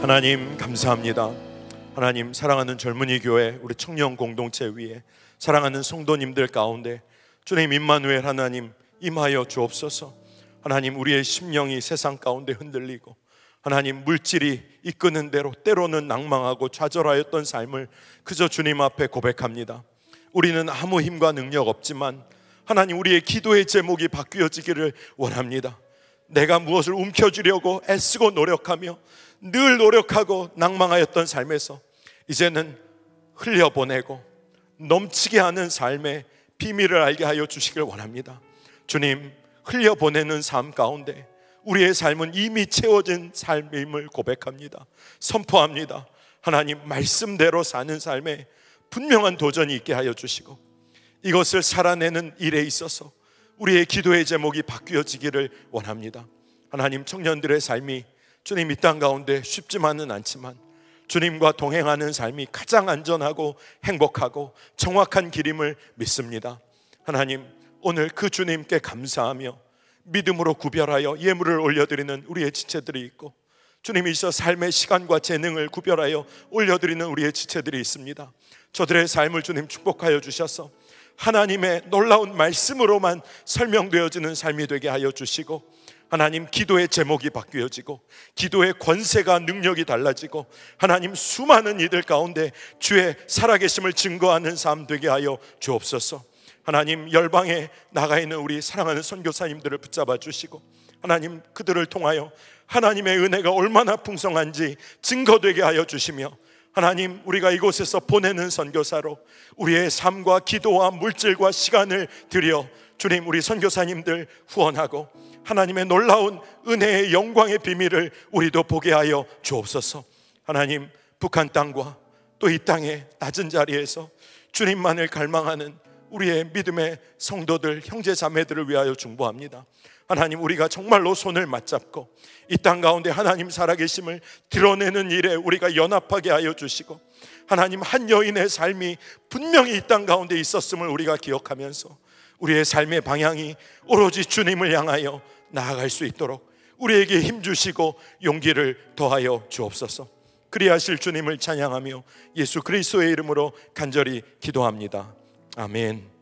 하나님 감사합니다. 하나님 사랑하는 젊은이 교회 우리 청년 공동체 위에 사랑하는 성도님들 가운데 주님 임마누엘 하나님 임하여 주옵소서. 하나님 우리의 심령이 세상 가운데 흔들리고 하나님 물질이 이끄는 대로 때로는 낭망하고 좌절하였던 삶을 그저 주님 앞에 고백합니다. 우리는 아무 힘과 능력 없지만 하나님 우리의 기도의 제목이 바뀌어지기를 원합니다. 내가 무엇을 움켜쥐려고 애쓰고 노력하며 늘 노력하고 낭망하였던 삶에서 이제는 흘려보내고 넘치게 하는 삶의 비밀을 알게 하여 주시길 원합니다. 주님, 흘려보내는 삶 가운데 우리의 삶은 이미 채워진 삶임을 고백합니다. 선포합니다. 하나님 말씀대로 사는 삶에 분명한 도전이 있게 하여 주시고 이것을 살아내는 일에 있어서 우리의 기도의 제목이 바뀌어지기를 원합니다. 하나님 청년들의 삶이 주님 이 땅 가운데 쉽지만은 않지만 주님과 동행하는 삶이 가장 안전하고 행복하고 정확한 길임을 믿습니다. 하나님 오늘 그 주님께 감사하며 믿음으로 구별하여 예물을 올려드리는 우리의 지체들이 있고 주님이 있어 삶의 시간과 재능을 구별하여 올려드리는 우리의 지체들이 있습니다. 저들의 삶을 주님 축복하여 주셔서 하나님의 놀라운 말씀으로만 설명되어지는 삶이 되게 하여 주시고 하나님 기도의 제목이 바뀌어지고 기도의 권세가 능력이 달라지고 하나님 수많은 이들 가운데 주의 살아계심을 증거하는 삶 되게 하여 주옵소서. 하나님 열방에 나가 있는 우리 사랑하는 선교사님들을 붙잡아 주시고 하나님 그들을 통하여 하나님의 은혜가 얼마나 풍성한지 증거되게 하여 주시며 하나님 우리가 이곳에서 보내는 선교사로 우리의 삶과 기도와 물질과 시간을 드려 주님 우리 선교사님들 후원하고 하나님의 놀라운 은혜의 영광의 비밀을 우리도 보게 하여 주옵소서. 하나님 북한 땅과 또 이 땅의 낮은 자리에서 주님만을 갈망하는 우리의 믿음의 성도들, 형제 자매들을 위하여 중보합니다. 하나님, 우리가 정말로 손을 맞잡고 이 땅 가운데 하나님 살아계심을 드러내는 일에 우리가 연합하게 하여 주시고 하나님 한 여인의 삶이 분명히 이 땅 가운데 있었음을 우리가 기억하면서 우리의 삶의 방향이 오로지 주님을 향하여 나아갈 수 있도록 우리에게 힘 주시고 용기를 더하여 주옵소서. 그리하실 주님을 찬양하며 예수 그리스도의 이름으로 간절히 기도합니다. Amén.